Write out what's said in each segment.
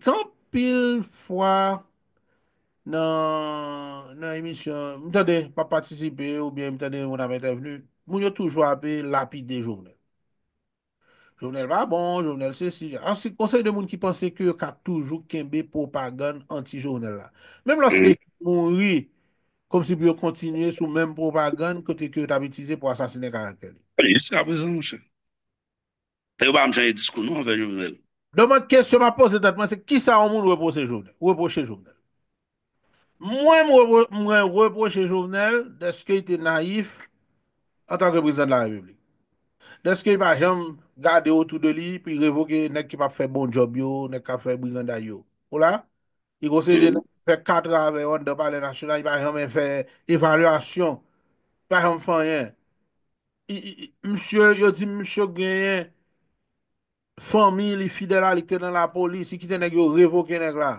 Kan pil fwa nan emisyon, mtande, pa patisipe ou mtande moun amete venu, moun yo toujwa be lapide jounel. Jounel va bon, jounel se si. An se konsey de moun ki panse kyo yo ka toujou kenbe propagand anti-jounel la. Mem laske yon mm. moun yi, kom se byo kontinye sou menm propagand kote kyo yo tabi tize pou asasine karakter li. An yi se aprezen moun se. Te yo ba mwen jenye diskoun nou an fe jounel la. Donman kèsyon pa pose tèt mwen, se ki sa an moun reproche jounel? Reproche jounel. Mwen mwen reproche jounel, deske ite naif, an tan reprezentan republik. Deske, jwa jom gade otou de li, pi revoke, nek ki pa fè bon job yo, nek ka fè mou yon dayo. Ola? I gose yon fè katra ve yon de pale nasyonal, jwa jom fè evalüasyon, jwa jom fè yon. Msyo, yo ti msyo gwen yon, Fomi li fidela li kte nan la polis, si kite neg yo revoke neg la.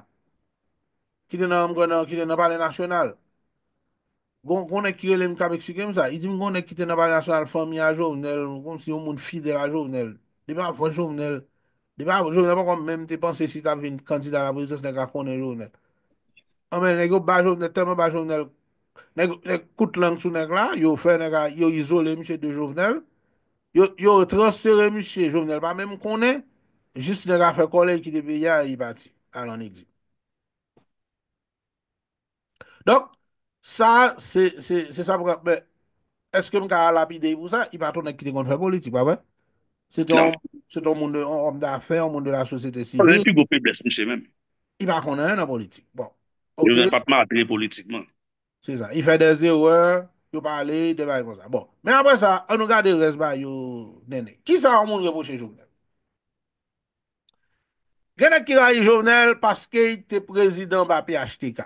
Kite nan mga nan, kite nan balenasyonal. Gon ek kirele m ka meksike m sa. I di m gon ek kite nan balenasyonal fomi a jovnel, m kon si yon moun fidela jovnel. Debe a fwa jovnel. Debe a jovnel pa kon menm te panse si ta vin kanti da la pozitif neg a konen jovnel. Amen, neg yo ba jovnel, teme ba jovnel. Neg kout lang sou neg la, yo fwe neg a, yo izole m che de jovnel. Yo transere mi chè, jom nen pa, men mou konen, jist ne ka fè kole ki te beya yi bati, al an egzi. Dok, sa, se sa, eske nou ka al apide yi pou sa, yi pa tonen ki te kon fè politik, pa wè? Se ton non. moun de, an mou da fè, an moun de la sosete sivye. Yi pa konen yon nan politik. Bon. Yi fè de zè wè, Yo pale, deva yon sa. Bon, men apre sa, anou gade resba yo nene. Ki sa an moun repoushe jounel? Genek ki ray jounel, paske te prezident ba pi achite ka.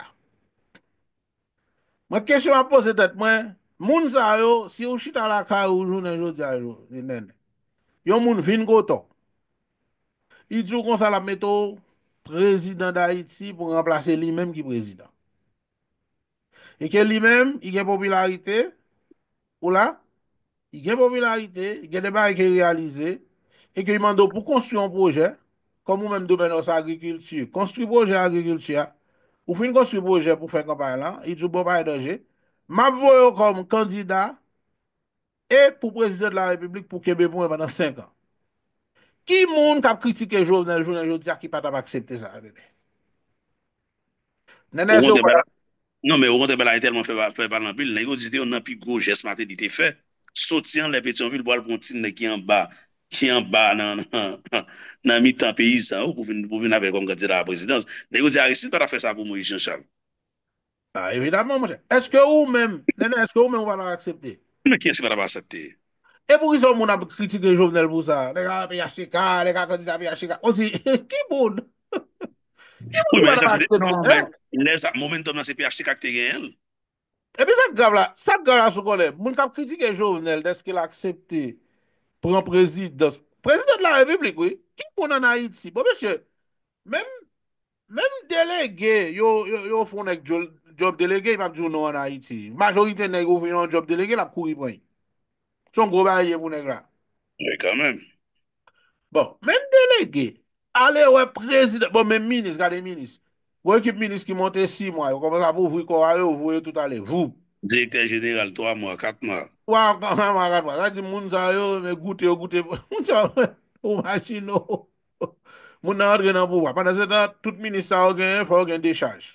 Mwen kesyon ap pose tet mwen, moun sa yo, si yo chita la ka, yo jounen jounen e jounen jounen, yo moun vin koto. Yon tou konsa la meto, prezident da iti, pou remplase li menm ki prezident. E ke li men, i gen popularite, ou la, i gen popularite, i gen deba e ke realize, e ke i mando pou konstru yon proje, kon moun men domen yon sa agrikultu, konstru proje agrikultu ya, ou fin konstru proje pou fè kompare la, i djou bo ba e doje, ma voyo kom kandida, e pou prezident la republik pou kebe pou mwen banan 5 an. Ki moun kap kritike jounen jounen jounen jounen, ki pat ap aksepte sa, bebe. Nenè bon sou kwa... Non, mè, ou kontè belay tel moun fè balanpil, nè yon dite yon nan pi go jesmate dite fè, sotyan lè petyon vil bo alpontin nè ki an ba, ki an ba nan mi tan peyi sa ou pou vin apè kongadira a prezidans, nè yon dite a resit para fè sa pou mou yi jen chan. Ah, evidamman moun chan. Eske ou mèm, nenè, eske ou mèm ou va la aksepte? Nè, ki yon si va la pa aksepte. E pou yon son moun apè kritike jovnel pou sa, lè ka apè yashika, lè ka akredita apè yashika, on si, ki bon? Mou men tom nan se pi achte kak te gen el? E pi sa grav la, sa grav la sou kon le, moun kap kritike jovnel deske l'aksepte Pren prezident, prezident la republik we, kik moun anayit si Mèm delege yon foun ek job delege, yon ap di yon anayit si Majorite negou foun yon job delege, yon ap kou ripwen Son groba ye moun negra Mèm delege Ale we prezident, bo men minis, gade minis. We ekip minis ki monte si mwa yo, komesa pou vwe kwa yo, vwe tout ale, vwe. Dikte jenegal, twa mwa katman. Waw, kwa mwa katman. Zati moun zay yo, me goute yo, goute yo. Moun chanwe, ou machino. Moun nan odre nan pou wap. Panazetan, tout minis sa o gen, fò gen dechaj.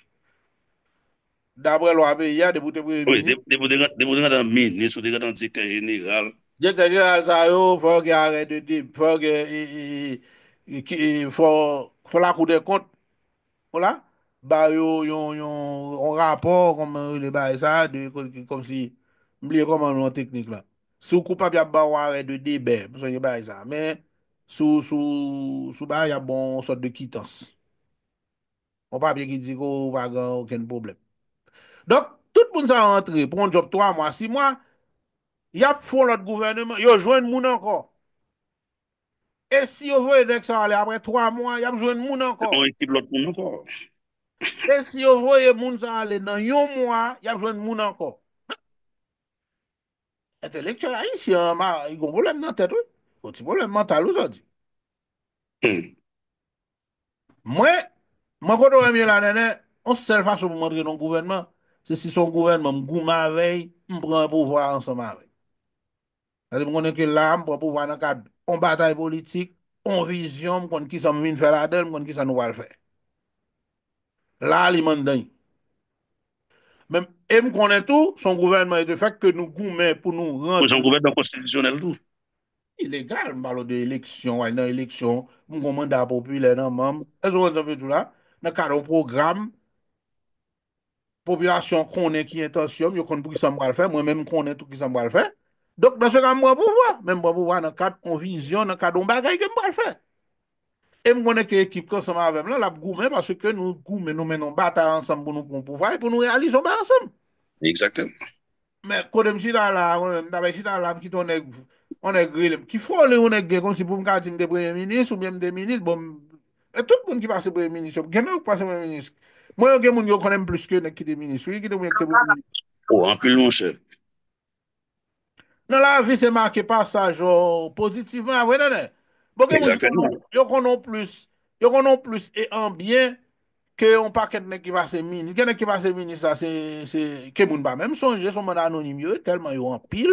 Dabre lo abe, ya debute pou yon minis. Oye, debute gatan minis, ou debute gatan dikte jenegal. Dikte jenegal zay yo, fò gen are de dik, fò gen i, i, i. Fola kou de kont Ola Ba yo yon rapor Kom e si Mbile kom an yon teknik la Sou kou pap yap ba ware de debè Mwen sonye ba yon e sa Sou ba yap bon sot de kitans O pap yon ki di ko Wagan ouken problem Dok tout moun sa rentre Pon job 3 moun 6 moun Yap fon lot gouvernement Yo jwen moun anko E si yo voye dek sa ale apre 3 mwa, yap jwen moun anko. E si yo voye moun sa ale nan yon mwa, yap jwen moun anko. Etelektyon a yisi, yon bolem nan tèt wè. Yon ti bolem, mantal wè sa di. Hmm. Mwen, mwen koto wè miye lanene, on se sel fache pou mwantre yon gouvenman, se si son gouvenman mwou mwavey, mwen pran pou vwa anse mwavey. Mwen konen ke lam pou an pou wana kad an batay politik, an vizyon mwen konen ki sa mwen vin fè la den, mwen konen ki sa nou walfè. La li mwen den. Mwen konen tou, son gouverne mwen ete fèk ke nou goumen pou nou rende. Ilegal mwen palo de eleksyon, mwen konen da apopule nan mwen. E so mwen se fè tou la, nan kade ou program, popyla syon konen ki etasyon, yo konen pou ki sa mwen walfè, mwen mwen konen tou ki sa mwen walfè. Dok mwen se kan mwen pou vwa. Men mwen pou vwa nan kat konvizyon, nan kat don bagay gen mwen wale fe. E mwen konen ke ekip kon seman avem la, la pou goumen, paswe ke nou goumen nou menon bata ansan pou nou konpou vwa e pou nou realizon ba ansan. Eksaktem. Men kode msi dan la, mwen dave si dan la, mwen ek gri lem. Ki fwo le mwen ek gri, kon si pou mwen kati mde preye minis, ou mwen mde minis, bon, e tout mwen ki pase preye minis, gen nou k pase preye minis. Mwen yo gen mwen yo konen mplus ke mwen ek ki de minis, ou ek nan la vi se make pa sa jor pozitivan avwen ane. Bo gen mouni sou, yo konon plus, yo konon plus e an bien ke on pa ket nek ki va se mini. Gen nek ki va se mini sa, se keboun ba, menm sonje, sonman anonim yo, telman yo an pil.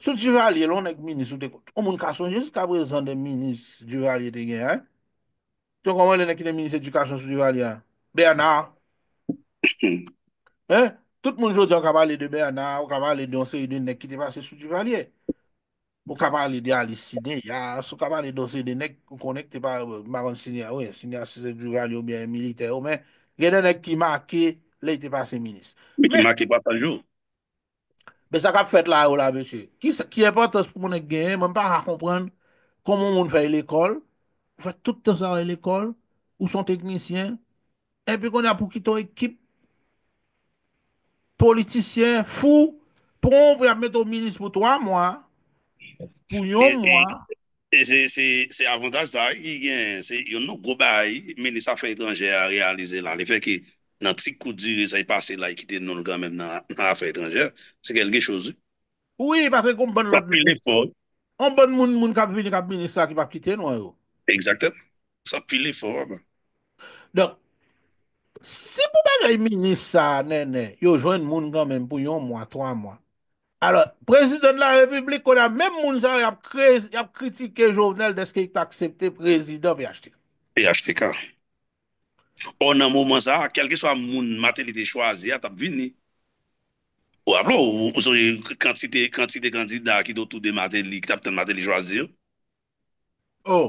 Souti valye, lon nek mini, sou dek, omoun ka sonje, sou kabrezan de mini souti valye de gen, ane. Yo konon nek ki de mini souti valye, ane. Bernard, ane, Tout moun jò diyon kama li de bè an nan, ou kama li donse yon nek ki te pase sou duvalye. Ou kama li diyan li sine, sou kama li donse yon nek ou konek te pa euh, maron sine a ou, sine a sou duvalye ou bien milite ou men, genè nek ki maki, ley te pase minis. Mè ki maki pata ljou? Mè sa ka fèt la ou la, mè sè. Ki apote pou moun ek genè, mè mpa a komprende koman moun fè l'ekol, fè tout te zare l'ekol, ou son teknisyen, epi konè apou ki ton ekip politisyen, fou, pon pou y ap mette ou minis pou to a mwen, pou yon mwen. Se avantage sa, yon nou goba y, menisa fè étranger a realize la, le fè ki nan ti kou di re sa y pase la, y kite non lga mwen nan fè étranger, se gelge chouzi. Oui, parce que... An bon moun moun kap vini kap minisa ki pa kite nou yo. Exacte. Sa pile fò. Donk, Si pou bagay mini sa, yo jwen moun gwa men pou yon mwa, 3 mwa. Alors, prezident la republik konan, men moun zan yap kritike jovenel deske yik ta aksepte prezident B.H.T.K. B.H.T.K. O nan moun moun zan, kelke swa moun mater li de chwazi, atap vini. Ou aplou, ou sou yon kantite kantite kandida ki do tou de mater li, ki tap ten mater li chwazi yo. Ou, oh,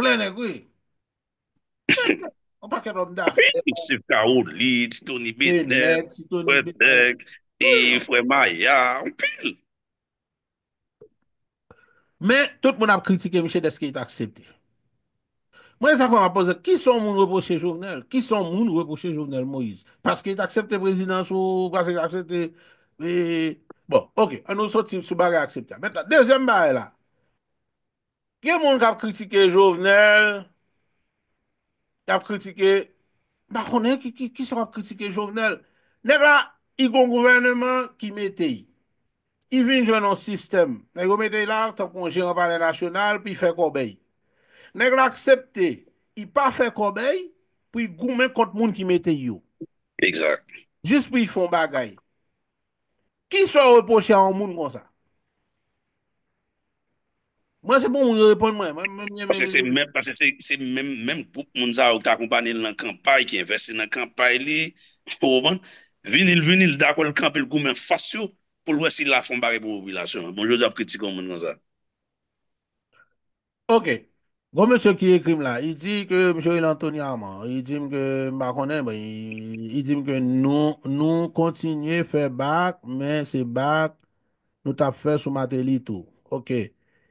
plen e gwi. Plen e gwi. Ou pa kè ròm dè akseptè? Pè, yè sè fè a ou lèd, Tony Bidnè, Fred Dèk, e, Fred Maïa, ou pè. Mè, tout moun ap kritike Michel Dèskè yè akseptè. Mwen yè sè fè mè ap pose, ki son moun reposè Jovenel? Ki son moun reposè Jovenel Moïse? Paske yè akseptè Prezident Souf, paske yè akseptè... Mè, bon, ok, an nou sò ti sou bagè akseptè. Mèt la, dèzèm bagè la. Kè moun kap kritike Jovenel... ya kritike, bako nen ki sara kritike jovenel, neg la, i gon gouverneman ki mete yi, i vin jwen an sistem, neg o mete yi la, tan konjèran parè national, pi fè kobèy. Neg l'aksepte, i pa fè kobèy, pi goun men kont moun ki mete yi yo. Exact. Jist pi yi fon bagay. Ki sara reposye an moun kon sa? Mwen se pou moun yo repon mwen. Mwen se pou moun yo repon mwen. Mwen se pou moun yo repon mwen. Bon, ok. Gou mwen se ki ekrim la. Y di ki, mwen se konen. Y di ki, mwen se konen. Y di ki, mwen se konen. Non kontinye fè bak. Mwen se bak. Nou ta fè sou matelito. Ok. Ok.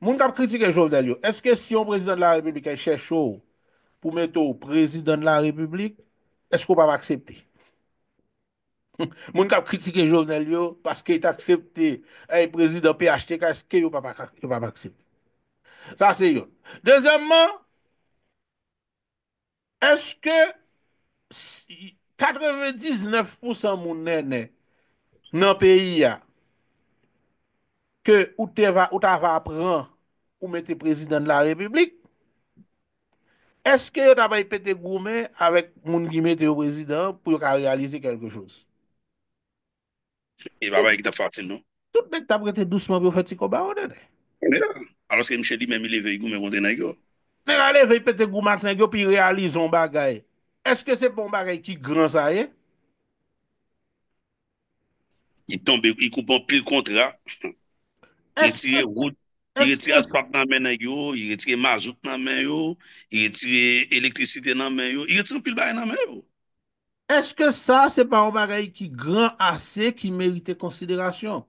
Moun kap kritik e jol del yo. Eske si yon prezident la republik e chè chou pou mèt ou prezident la republik, eske ou pa pa aksepte? Moun kap kritik e jol del yo paske e taksepte e prezident PHTK, eske yo pa pa aksepte? Sa se yon. Dezemman, eske 99% mounen nan peyi ya ke ou ta va apren ou mette prezident la republik, eske yon tabay pete gourmet avek moun gime te ou prezident pou yon ka realize kelke chos? Yon e babay ekta farsen nou? Tout bèk tabrette dousman pou fèti kou ba ou denè? Mè nan. Aloske mè chè di mè mi leve yon gourmet yon denè yo. Mè rale vey pete gourmet yon denè yo pi realize yon bagay. Eske se pou yon bagay ki gran sa yon? Yon tombe, yon koupan pil kontra. Ha ha ha. Eske sa se pa ou bagay ki gran ase ki merite konsiderasyon?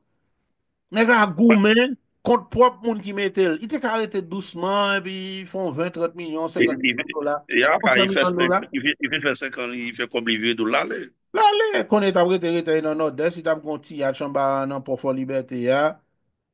Mèk la goumen kont prop moun ki metel. Ite ka rete douseman, bi fon 20-30 milyon, 50 milyon dola. Ya, pa, i fe konbivye dola le. La le, kon e tab rete rete nan odè, si tab konti ya chanba nan pofon libertè ya.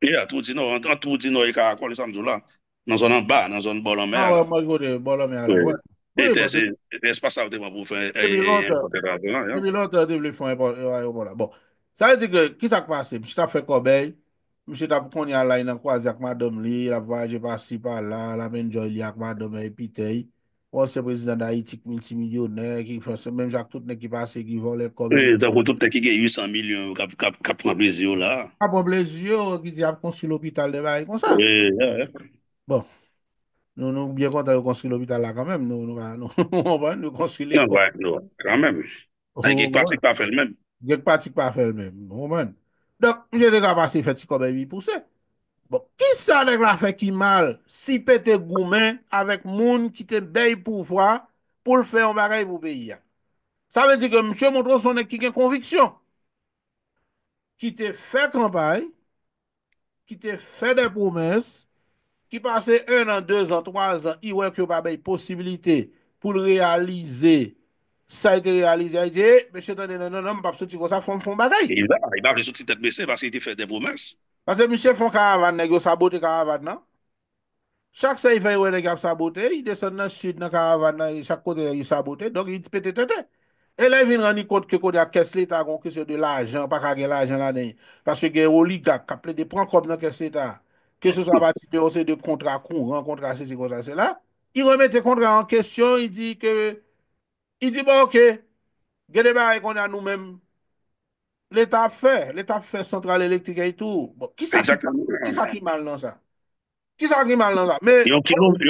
Ya, touti nou, an touti nou e ka koni sa mdou la, nan zonan ba, nan zonan bolon mè alè. Awa, mòj gode, bolon mè alè. E te se, e spasav te wapou fè. E di lontè, e di lontè, te wapou fè. Bon, sa yon di gè, ki sa kwa se, msè ta fè kobè, msè ta pou koni alè, inan kwa zi akma dom li, la vajè pa si pa alè, la menjò li akma domè, epi tey. On se prezidanda itik mil ti milyon, mèm jak tout ne ki pase ki vo le komè. E, tako tout ne ki ge 800 milyon, kapon blezio la. Kapon blezio, ki di ap konsul l'opital de baye konsan. E, e, e. Bon, nou nou byè konta yo konsul l'opital la kamèm, nou konsul l'opital. Nan baye, nan baye, kamèm. An genk patik pa fel mèm. Genk patik pa fel mèm, nou man. Dok, mèm genk a pase feti komèm yi pousek. Bon, ki sa dek la fe ki mal si pete goumen avèk moun ki te dey poufwa pou l fe yon barey pou beyi ya? Sa ve di ke msè Montrose son ek ki gen konviksyon. Ki te fe kampay, ki te fe de promes, ki pase 1 an, 2 an, 3 an, iwen ki yo pa bey posibilite pou l realize sa yote realize. A yote, eh, mwen se donnen nan nanman pa pse ti go sa foun foun barey. I la, i la, mwen se ten besen pa se ti fe de promes. Pase mi che fon karavan nan, yo sabote karavan nan. Chak se yi fay wè ne gap sabote, yi desen nan sud nan karavan nan, yi chak kote yi sabote, donk yi pete tete. E la yi vin rani kont ke kode a kes leta kon kese de la ajan, pa kage la ajan la nen. Pase gen oligak, ka ple de prankom nan kes leta, kese sa batite ose de kontra kon, kontra se si kontra se la. Yi remete kontra an kesyon, yi di ke, yi di boke, gen debare kon ya nou menm, L'étape fè, l'étape fè, sentral elektrike et tout. Ki sa ki mal nan sa? Ki sa ki mal nan sa? Yon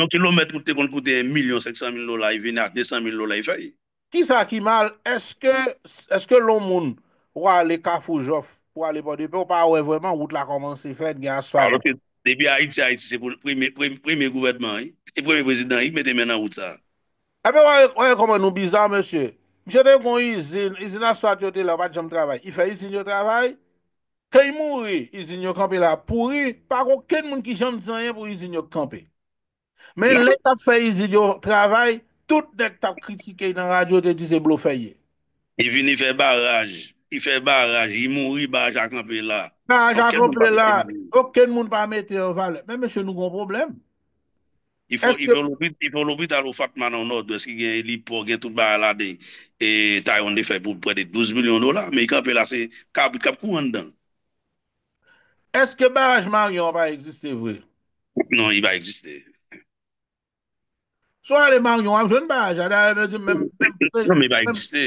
kilometre moun te kon koute 1.500.000 lola, yon vinak 200.000 lola, yon faye. Ki sa ki mal, eske loun moun wale kafoujof, wale bodi? Ou pa wè vwèman wout la komanse fèd, gen asfade? Parlo ki, debi Haiti, Haiti, se pou l'primè gouverdman, se pou l'primè prezident, yon mette men nan wout sa. Epe wè, wè, wè, wè, wè, wè, wè, wè, wè, wè, wè, wè, wè, wè, wè Mche dev kon yi zin, yi zin aswa chote la wad jom travay, yi fe yi zin yo travay, ke yi mouri, yi zin yo kampe la, pouri, par o ken moun ki jom zanye pou yi zin yo kampe. Men lè tap fe yi zin yo travay, tout dek tap kritike yi nan radyote di se blo feye. Yi vini fe baraj, yi fe baraj, yi mouri baraj a kampe la. Baraj a kampe la, o ken moun pa mette yon vale, men mèche nou kon probleme. I fò lopit alò fatman anò do eski gen li pou gen tout ba alade e tayon de fè pou bwede 12 milyon dola, me i kapelase, kapi kap kou an dan. Eske baraj manyon va egziste vwe? Non, i va egziste. So a le manyon an joun baraj, an a yon menjim menjim menjim menjim menjim. Non, mi va egziste.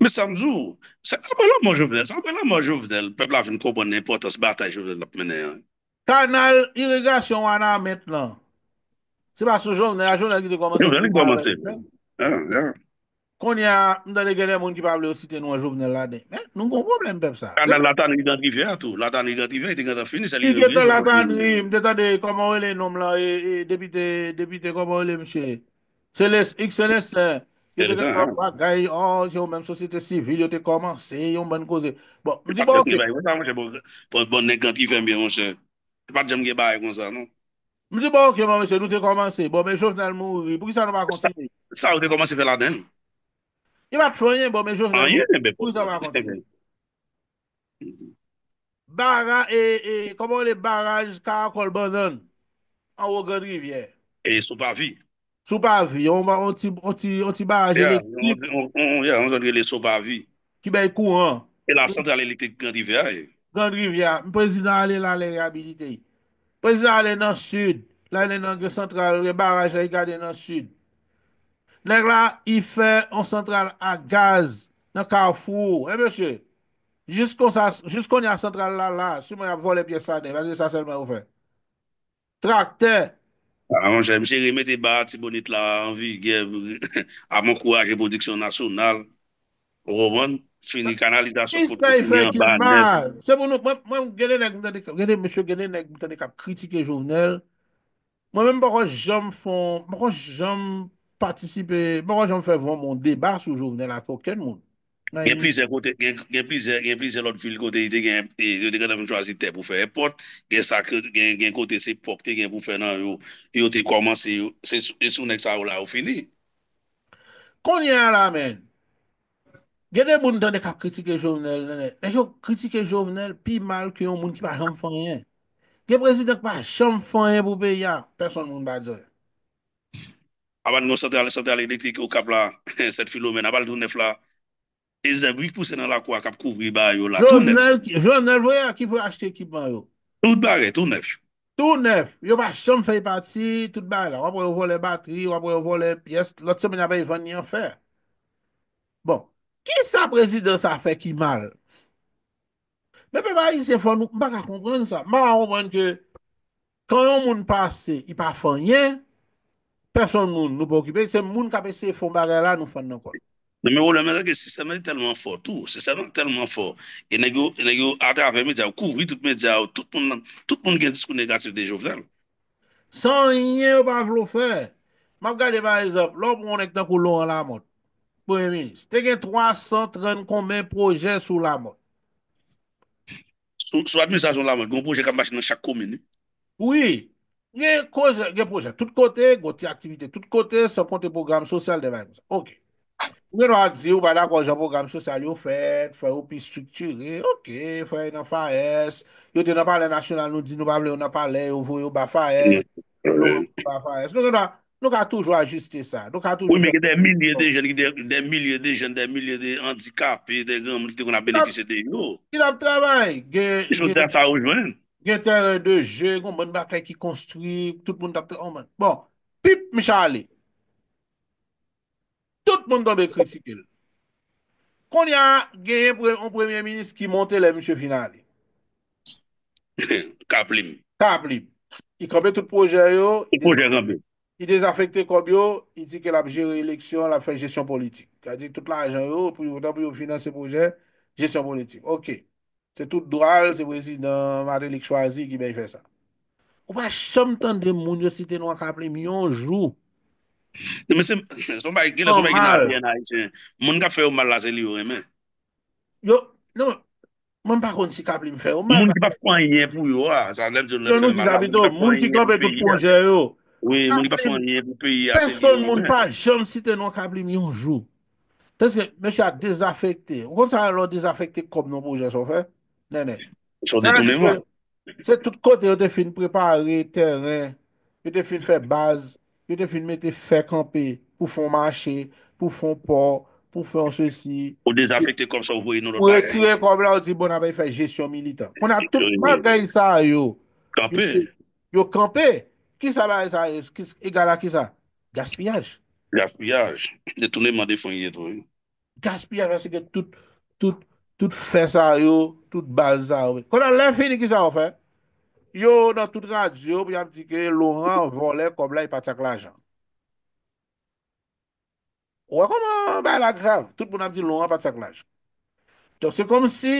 Mè Samzou, se apè la mò jouvnel, se apè la mò jouvnel, pep la fin kòpon ne potos batay jouvnel lop menè yon. Karnal, irrigasyon wana mèt lan. Se pa sou jouvnel, a jouvnel ki te kòpon se. Jouvnel ni kòpon se. Kon ya, mtè de genè moun ki pa blè o sitè nou an jouvnel la de. Mè, nou kon problem pep sa. Karnal, latan ni gantivè an tou. Latan ni gantivè, di gantafini, se li yon. Mtè de latan ni, mtè de komorele nom la, e depite, depite komorele msè. Se les, xe les se... Yon men sosi te sivil, yon bon, non. bon, bon, te komanse, yon men kose. Bon, mzi bonke. Bon, mwen se bon neganti fèmbe, mwen se. Pan jemge baye kon sa, nou. Mzi bonke, mwen se, nou te komanse. Bon, mwen jose nan ah, mouvi. Pou ki sa nou va kontinvi? Sa ou te komanse fè la den? Yon va tfoyen, bon, mwen jose nan mouvi. Anye, mwen. Pou ki sa nou va kontinvi? Baga e, e, komon le bagaj ka akol banan? An wogan rivye? E sou pa vi? E sou pa vi? Sou pa vi, on ti baraje le kip. Ya, on ti baraje le sou pa vi. Ki bay kou an. E la sentral elite Grand Rivière. Grand Rivière, m prezident ale lan le reabilite. Prezident ale nan sud. La ene nan ge sentral, re baraje la e gade nan sud. Nèk la, i fe an sentral a gaz nan kalfou. E monsye, jiskon sa, jiskon ya sentral la la, si mwen a vo le pye sa de, vaze sa se mwen ouve. Traktèr. Mwen jen jere me debat si bonit la anvi gèv, amon kou a repodiksyon nasyonal, Roman, fini kanaliza sou konti jen baner. Se bon nou, mwen genen men genen mwen tene kap kritike jouvnel, mwen men bora jem fon, bora jem participar, bora jem fon vwon mwen debat sou jouvnel akoken moun. Gen plize lot fil kote ite e, gen gen kote se pokte gen pou fè nan yo yo te komanse yo se sou nek sa ou la ou fini. Konye ala men, gen e bon dan de kap kritike jomine ek yo kritike jomine pi mal ki yon moun ki pa chanm fanyen gen prezidek pa chanm fanyen pou be ya, person moun ba dè. Aban yon sote alektik yo kapla set filo men abal doun nef la E zeb wik puse nan la kwa kap kouvri ba yo la. Tou nef. Joun nef voye ak ki fwe achte ekipman yo. Tout bare, tout nef. Tout nef. Yo pa chan fwe pati, tout bare la. Wapre yo vo le bateri, wapre yo vo le piest. Lot semen apay fwen nyen fwe. Bon. Ki sa prezident sa fwe ekipman? Me pe ba yi se fwen nou. Mpa ka konkren sa. Mpa wak konkren ke kan yon moun pase, yi pa fwen yen, person moun nou pou okipe. Se moun kap ese fwen bare la, nou fwen nou konkren. Mè ou lè mè rè gè, sè sè nè di tèlman fòr, tou, sè sè nè dè tèlman fòr. E nè gè ou, e nè gè ou, atè avè mè djè ou, kouvri tout mè djè ou, tout moun nan, tout moun gen diskou negatif de jòvè nan. San yè ou pa vlou fè? Map gè dè ba lè zòp, lòp moun ek tè kou lò an la mòt. Pou mè mè nè, stè gen 313 kon mè projè sou la mòt. Sou admisajon la mòt, gè ou projè kan bach nan chak komè nè? Ou yè, gen projè, gen projè, tout k Gwe nou a dizi, ou ba da konjè program sosyal yo fèd, fè ou pi stiktire, ok, fè yon nan fa es, yo te nan pale nasyonal nou dizi, nou ba vle, ou nan pale, ou vwe, ou ba fa es, mm. ou ba fa es. Nou ka toujwa ajuste sa. Ou ime ki dè milye de jen, ki dè milye de jen, dè milye de handikap, ki dè gam, ki te kon a benefise de yo. Ki dè ap trabany. Ki nou te sa ouj man. Gen terren de jen, kon ban bakay ki konstri, tout bon dap trabany. Bon, pip, mi chale. Tout moun dan be krisikil. Konya gen yon premier minis ki monte le msye finali? Kaplim. Kaplim. Y krepe tout proje yo, y dezafekte kobyo, y di ke la bje reeleksyon, la fè jesyon politik. Ka di tout la ajen yo, pou yo finanse se proje, jesyon politik. Ok. Se tout dral, se vwesi nan madelik chwazi ki be y fè sa. Kwa chom tan de moun yo si te nou a kaplim yon jou? Moun ka fe ou mal la zeli ou eme Yo, nou Moun pa kon si kablim fe ou mal Moun ki pa fwenye pou yo Moun ki ka pe tout ponje yo Moun ki pa fwenye pou piya se yo Person moun pa jom si te nou kablim yonjou Tensi me chan desafekte Moun kon sa lor desafekte kom nou pou jenso fe Nene Se tout kote yo define prepare teren Yo define fe baz Yo te filme te fe kampe pou fon mache, pou fon por, pou fon sosi. Ou dezafekte kom sa ou voye nou. Ou etiwe kom la ou ti bon apay fe jesyon milita. Kona tout mat gay sa yo. Kampe? Yo kampe. Ki sa la yon sa yo? E gala ki sa? Gaspiyaj. Gaspiyaj. De tou neman defenye tou yo. Gaspiyaj. Asi gen tout fe sa yo. Tout baza. Kona lefini ki sa yo fe? Kona lefini. yo nan tout radyo pou yam di ke Laurent volè kom la y patak la jan. Ou wè kom an, bè la grav, tout pou nan di Laurent patak la jan. Tok se kom si,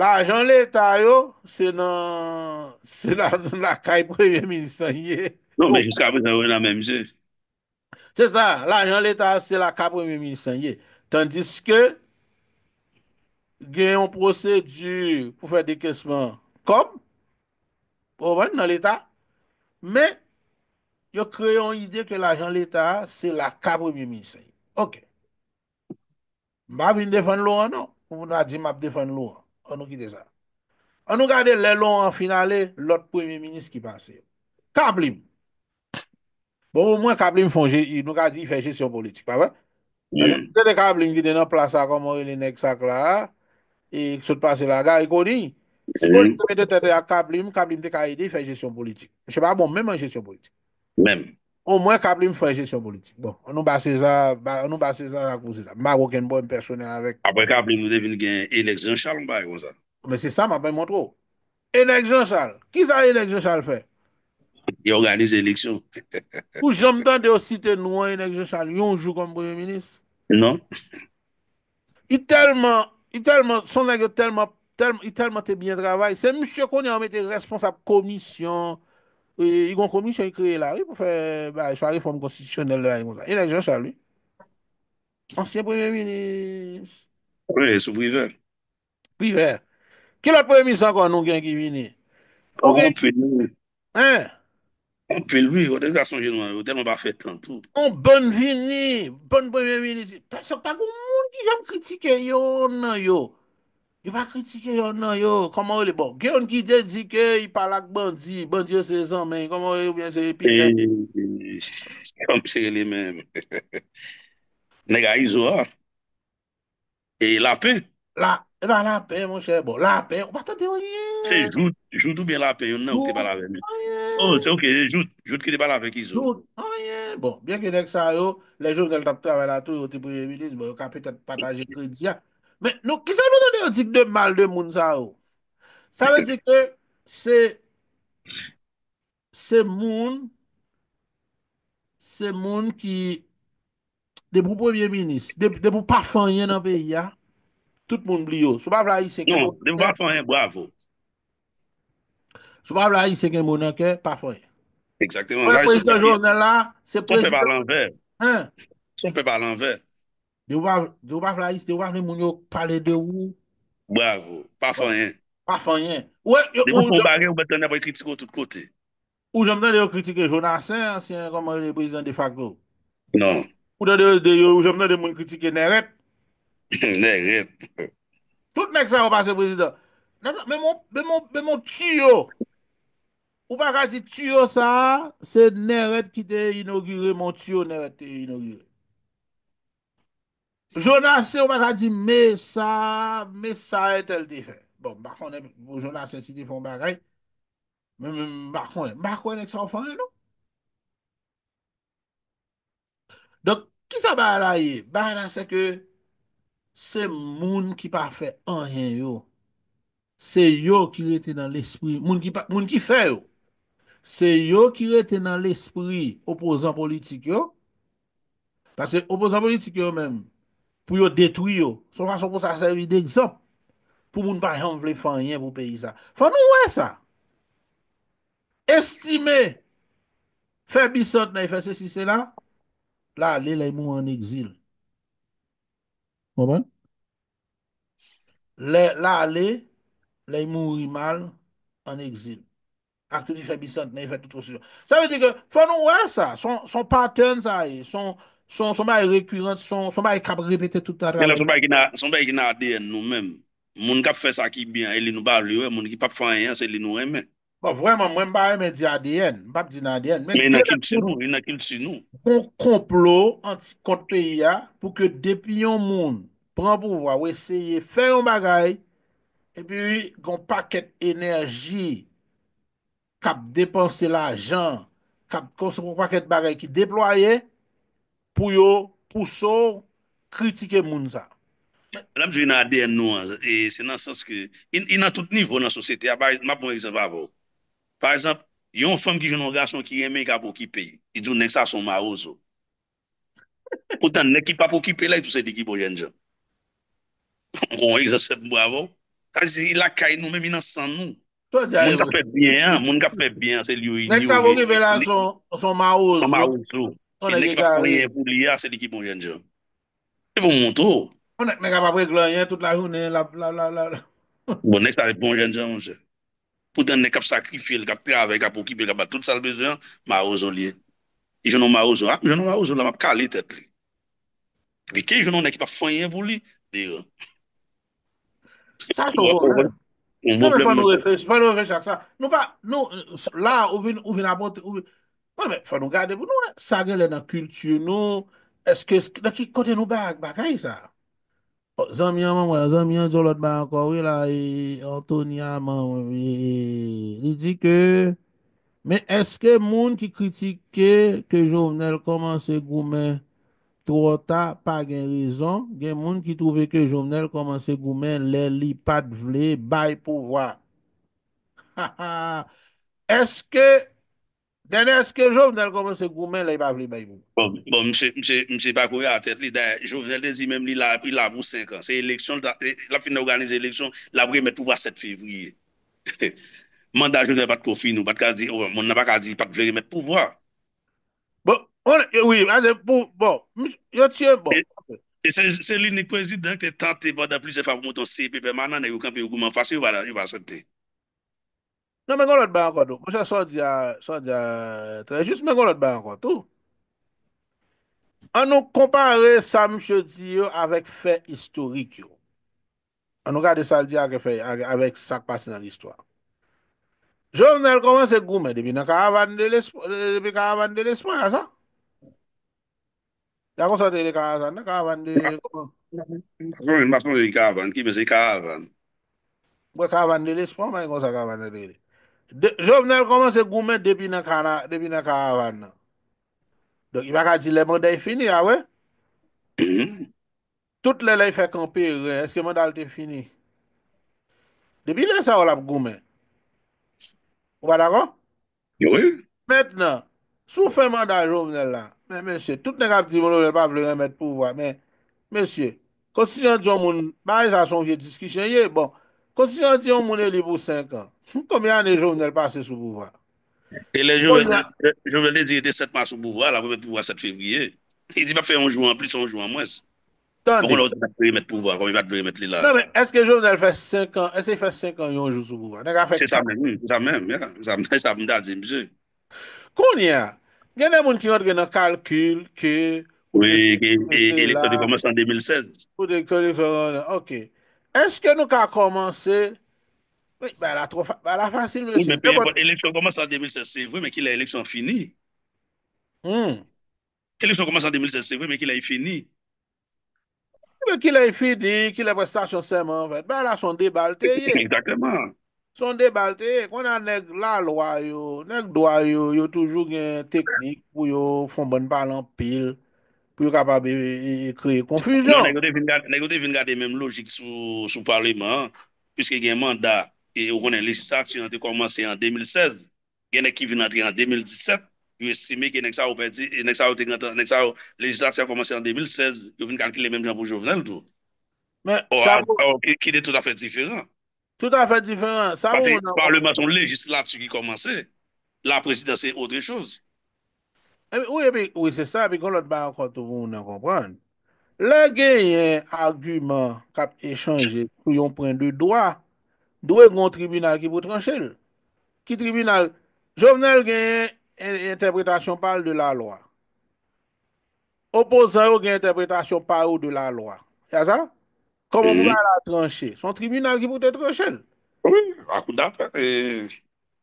la jan l'Etat yo, se nan, se nan la kay premyen minisanye. Non, men, jis kape nan wè nan menmise. Se sa, la jan l'Etat se la kay premyen minisanye, tandis ke gen yon prosedu pou fè de kesman kom, Pou ven nan l'Etat. Men, yo kreyon ide ke la jan l'Etat, se la ka premier ministre. Ok. Mabine defen lou an nou? Ou mou nan di mab defen lou an? An nou ki de sa. An nou gade lè lou an finalè, lòt premier ministre ki pase. Kablim. Bon, moun kablim fonje, yon nou gade yon fè jesyon politik, pa vè? Yon se de kablim ki de nan plasa kon moun yon nek sak la, yon sot pase la ga, yon kodi yon? Si politik mwen dete de a kablim, kablim te ka ede, fè jesyon politik. Mwen se pa bon, mèm an jesyon politik. Mèm. Ou mwen kablim fè jesyon politik. Bon, an nou ba seza, an nou ba seza akou seza. Marok en bo mwen personel avèk. Apo kablim nou devine gen eleksyon chal mwen ba yon sa. Mwen se sa mwen mwen mwotro. Eleksyon chal. Ki sa eleksyon chal fè? Yon ganis eleksyon. Ou jom dan de yo site nou an eleksyon chal, yon jou konm bonye minis? Non. Yon telman, yon telman, son legyo telman... Y talman te byen travay. Se msye konye an mette responsab komisyon. Y kon komisyon, y kreye la. Y pou fè, ba, y fè reforme konstisyonel. Y kon sa. Y lèk jè sa lui. Ansyen premier-ministre. Oui, sou priver. Priver. Kè la premier-ministre an kon an gen ki vini? An peni. An peni, oui. O den a son genou an. O den an ba fè tantou. An bon vini. Bon premier-ministre. Ta chokta kou moun ki jan m kritike yo nan yo. Yon va kritike yon nan yo, koman wè li bon? Gyon ki dedike, yon pala k bandi, bandi yo se zanmen, koman wè yon vyen se epikè? E, se konpise geni men, nega izo a, e lapè? La, e ba lapè, moun chè, bon, lapè, wè pata de wè yè. Se jout, jout ou bè lapè, yon nan wè te balave? Wè yè. Oh, se ok, jout, jout ki te balave ki izo. Wè yè, bon, bè genèk sa yo, le jout genèk ta trawè la tou, wè ti pou yè bilis, bon, yon ka petè pataje kriti a. Kisa moun an de yon dik de mal de moun za ou? Sa moun dik ke se moun ki de pou pav fanyen nan peyi ya, tout moun blyo. Sou pa vla yi se gen moun an ke pav fanyen. Exactement. Sou pe pav l'enver. Sou pe pav l'enver. De ou pa f la is, de ou pa f ne moun yo pale de ou. Bravo, pa fanyen. Pa fanyen. De pou pou bagen, ou bete ne voy kritiko tout kote. Ou jom nan de yo kritike Jonathan, si yon koman yon e prezident de facto. Non. Ou jom nan de yo kritike Neret. Neret. Tout mek sa yon passe prezident. Men mon tiyo. Ou baka di tiyo sa, se Neret ki de inogure, mon tiyo Neret te inogure. Jonas se ou baka di, me sa, me sa etel di fe. Bon, bakon e, jonas se si di fon baka e, bakon e, bakon e ek sa ou fany nou. Dok, ki sa baka la ye? Baka na se ke, se moun ki pa fe anjen yo, se yo ki rete nan l'espri, moun ki fe yo, se yo ki rete nan l'espri, opozant politik yo, pa se opozant politik yo menm, Pou yo detou yo. Son fason pou sa sevi dekzop. Pou moun pa yon vle fanyen pou peyi sa. Fano wè sa. Estime. Febisot nan yon fese si se la. La ale, la yon mou an ekzil. Mou ban? La ale, la yon mou rimal an ekzil. Ak te di febisot nan yon fese si se la. Sa vede ke fano wè sa. Son paten sa e. Son... Son ba yi rekwirent, son ba yi kap repete touta dra. Son ba yi gina ADN nou men. Moun kap fè sa ki byan, elin nou ba liwe. Moun ki pap fanyan, selin nou eme. Ba vwèman, mwen ba eme di ADN. Bap di na ADN. Men yi nakil si nou. Gon komplo anti-konteya pou ke depi yon moun pran pou vwa wè seye fè yon bagay epi yon paket enerji kap depanse la jan kap konsupo paket bagay ki deploye pou yon pouson kritike moun za. Moun amjou yon a dey nou an, e se nan sens ki, yon nan tout nivou nan sosete, apay, map moun eksep avou. Par exemple, yon fèm ki joun an gason ki yon men yon ka pou kipi, yon joun nek sa son ma ouzo. Koutan nek ki pa pou kipi la, yon tout se di ki pou yen jan. Moun kon eksep moun avou. Azi, yon la kain nou, men yon san nou. Moun ka pe bien, moun ka pe bien, se liyo yon. Nek ta vokive lan son ma ouzo. Son ma ouzo. E nek pa fanyen pou li a, se di ki bonjen di an. Se bon mwonto ou. Nek pa brek lanyen, tout la jounen, la, la, la, la. Bon, nek sa repon jen di an, mwen se. Pou den nek ap sakrifye, lika pre ave, lika pou kibe, lika pa tout salbezen, ma ouzo li. E jenon ma ouzo ak, ah, jenon ma ouzo la, map kale tet li. Veke, jenon nek pa fanyen pou li, di an. Sa sou bon, an. Fanyen fanyen fanyen fanyen. Fanyen fanyen fanyen fanyen fanyen fanyen fanyen fanyen fanyen fanyen fanyen fanyen fanyen fany Fwe nou gadev nou, sa gen lè nan kultiw nou. Eske, na ki kote nou bag? Bakay sa? Zan miyan man wè, zan miyan zolot bag an kou wè la. Antonia man wè. Ni di ke... Me eske moun ki kritike ke jounel komanse goumen trota pa gen rizon, gen moun ki touve ke jounel komanse goumen lè li pat vle, bay pou wè. Eske... Dè nè, eske jòv nan kompèn se goumen la, y pa vli baymou. Bon, bon, msè, msè, msè, msè pakourè a tèt li, jòv nan li, mèm li, la, pi la vou 5 an. Se eleksyon, la e, fin nan organize eleksyon, la vri mè pou vwa 7 fevri. Manda jòv nan pat konfin nou, pat kan di, oh, ou, mè nan pa kan di, pat vri mè pou vwa. Bon, on, oui, an de pou, bon, yot siè, bon. Se l'inik prezident, te tante, te bò dan pli, se fàp mwoton, se pepe manan, nan yòk an pe yò goumen fasy, yò va sèp te. Nan men kon lòt bè an kon tou. Mwen chè sò di a, sò di a trejus, men kon lòt bè an kon tou. An nou kompare sam chè di yo avèk fè istorik yo. An nou gade sal di a ke fè yon, avèk sak pas nan l'istwa. Jounel koman se goumè di mi, nan ka avan de l'espon, nan ka avan de l'espon a sa? Ya kon sa te li ka avan, nan ka avan de l'espon. Mwen mason de li ka avan, ki mese ka avan. Mwen ka avan de l'espon, man yon sa ka avan de l'espon. Jovnel koman se goumen debi nan karavan nan? Donk i wakati le manday fini, ah mm-hmm. euh, a we? Tout le lay fèk anpe eske mandal te fini? Debile sa wala pou goumen? Ou wadakon? Yo we? Mèt nan, soufè mandal jovnel la men menche, tout ne kap di wono jè pa vle gen met pou wwa men menche, konsijant yon moun bari sa son jè diskisyen yè, bon konsijant yon moun elibou 5 an Koumyan e joun menel pase sou pouvwa? E le joun menel di ete setman sou pouvwa, la pouve pouvwa set febriye. E di pa fe yon jouan plis, yon jouan mwes. Pou kon la ou te vey met pouvwa, kon yon va te vey met li la. Nan men, eske joun menel fè 5 an, eske fè 5 an yon jou sou pouvwa? Se sa men, se sa men, ya. Se sa men, sa men da di mse. Kounya, genè moun ki yon genè kalkul ki... Oui, ki elekso di komos an 2016. Ou de koliforan, ok. Eske nou ka komanse... Bè bon, hmm. la fasil mè sè. Mè peye bon, eleksyon koman sa 2016, mè ki la eleksyon fini. Hmm. Eleksyon koman sa 2016, mè ki la yi fini. Mè ki la yi fini, ki la prestasyon sèman vè. Bè la son debalteye. Son debalteye, kon anèk la loa yo, anèk doa yo, yo toujou gen teknik pou yo fon bon balan pil, pou yo kapabè yi kreye konfüzyon. Non, nèk yo te vin gade mèm logik sou parliman, piskè gen mandat, e ou konen legislati an te komanse an 2016, gen ek ki vin an te an 2017, yo esime gen ek sa ou pe di, ek sa ou te gen an, ek sa ou legislati an komanse an 2016, yo vin kalki le menm jan pou jovenel do. Ou an, ki de tout afe diferan. Tout afe diferan, sa ou an an... Parleman son legislati ki komanse, la presidansi autre chouz. Eh oui, eh oui, c'est sa, pe kon lot ba an kontou ou an an kompran. Le gen yon argument kat e chanje, pou yon pren de doa, Dowe yon tribunal ki pou tranche lè? Ki tribunal? Jovenel gen yon interpretasyon pal de la loi. Opozayon gen yon interpretasyon pal ou de la loi. Ya zan? Koman pou la tranche? Son tribunal ki pou te tranche lè? Oui, akou d'apè.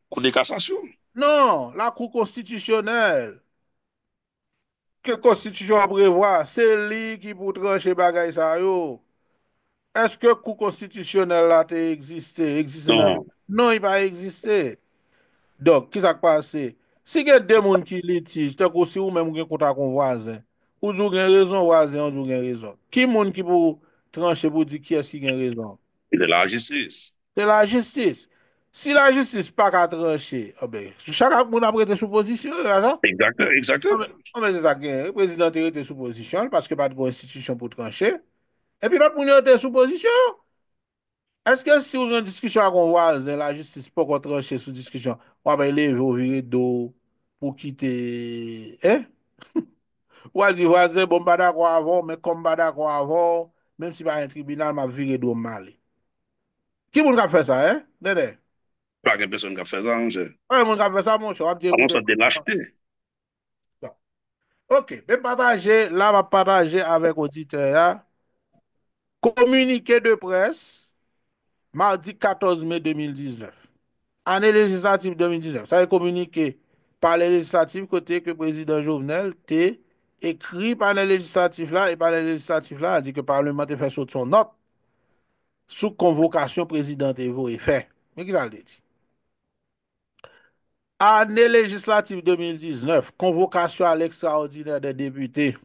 Akou de kassasyon. Non, l'akou konstitisyonel. Ke konstitisyon aprevoa? Se li ki pou tranche bagay sa yo. eske kou konstitisyonel la te egziste? Non. Non, y pa egziste. Donk, ki sak pase? Si gen demoun ki litij, tenk osi ou men moun gen kontak kon wazen, ou joun gen rezon wazen, ou joun gen rezon. Ki moun ki pou tranche pou di ki eski gen rezon? E de la jistis. De la jistis? Si la jistis pa ka tranche, obè, oh chak ap moun ap e oh oh rete sou pozisyon, rezan? Eksakè, eksakè. Prezidentere te sou pozisyon, paske pa de konstitisyon pou tranche, E pi la moun yo te sou pozisyon? Eske si ou yon diskisyon akon wazen la, justis pou kontra che sou diskisyon, wap e le yon vire do pou kite, eh? Wazi wazen, bon bada kwa avon, men kom bada kwa avon, menm si pa yon tribunal ma vire do mali. Ki moun ka fe sa, eh? Dede? Pwa ke peson moun ka fe sa, anje. Moun ka fe sa, moun chou. A moun sa denachte. Ok, ben pataje, la va pataje avèk o titè ya, Communiqué de presse, mardi 14 mai 2019. Année législative 2019. Ça est communiqué par les législatives côté que le président Jovenel a écrit par les législatives là et par les législatives là a dit que le Parlement a fait son note sous convocation président Evo et fait. Mais qui ça le dit? Année législative 2019, convocation à l'extraordinaire des députés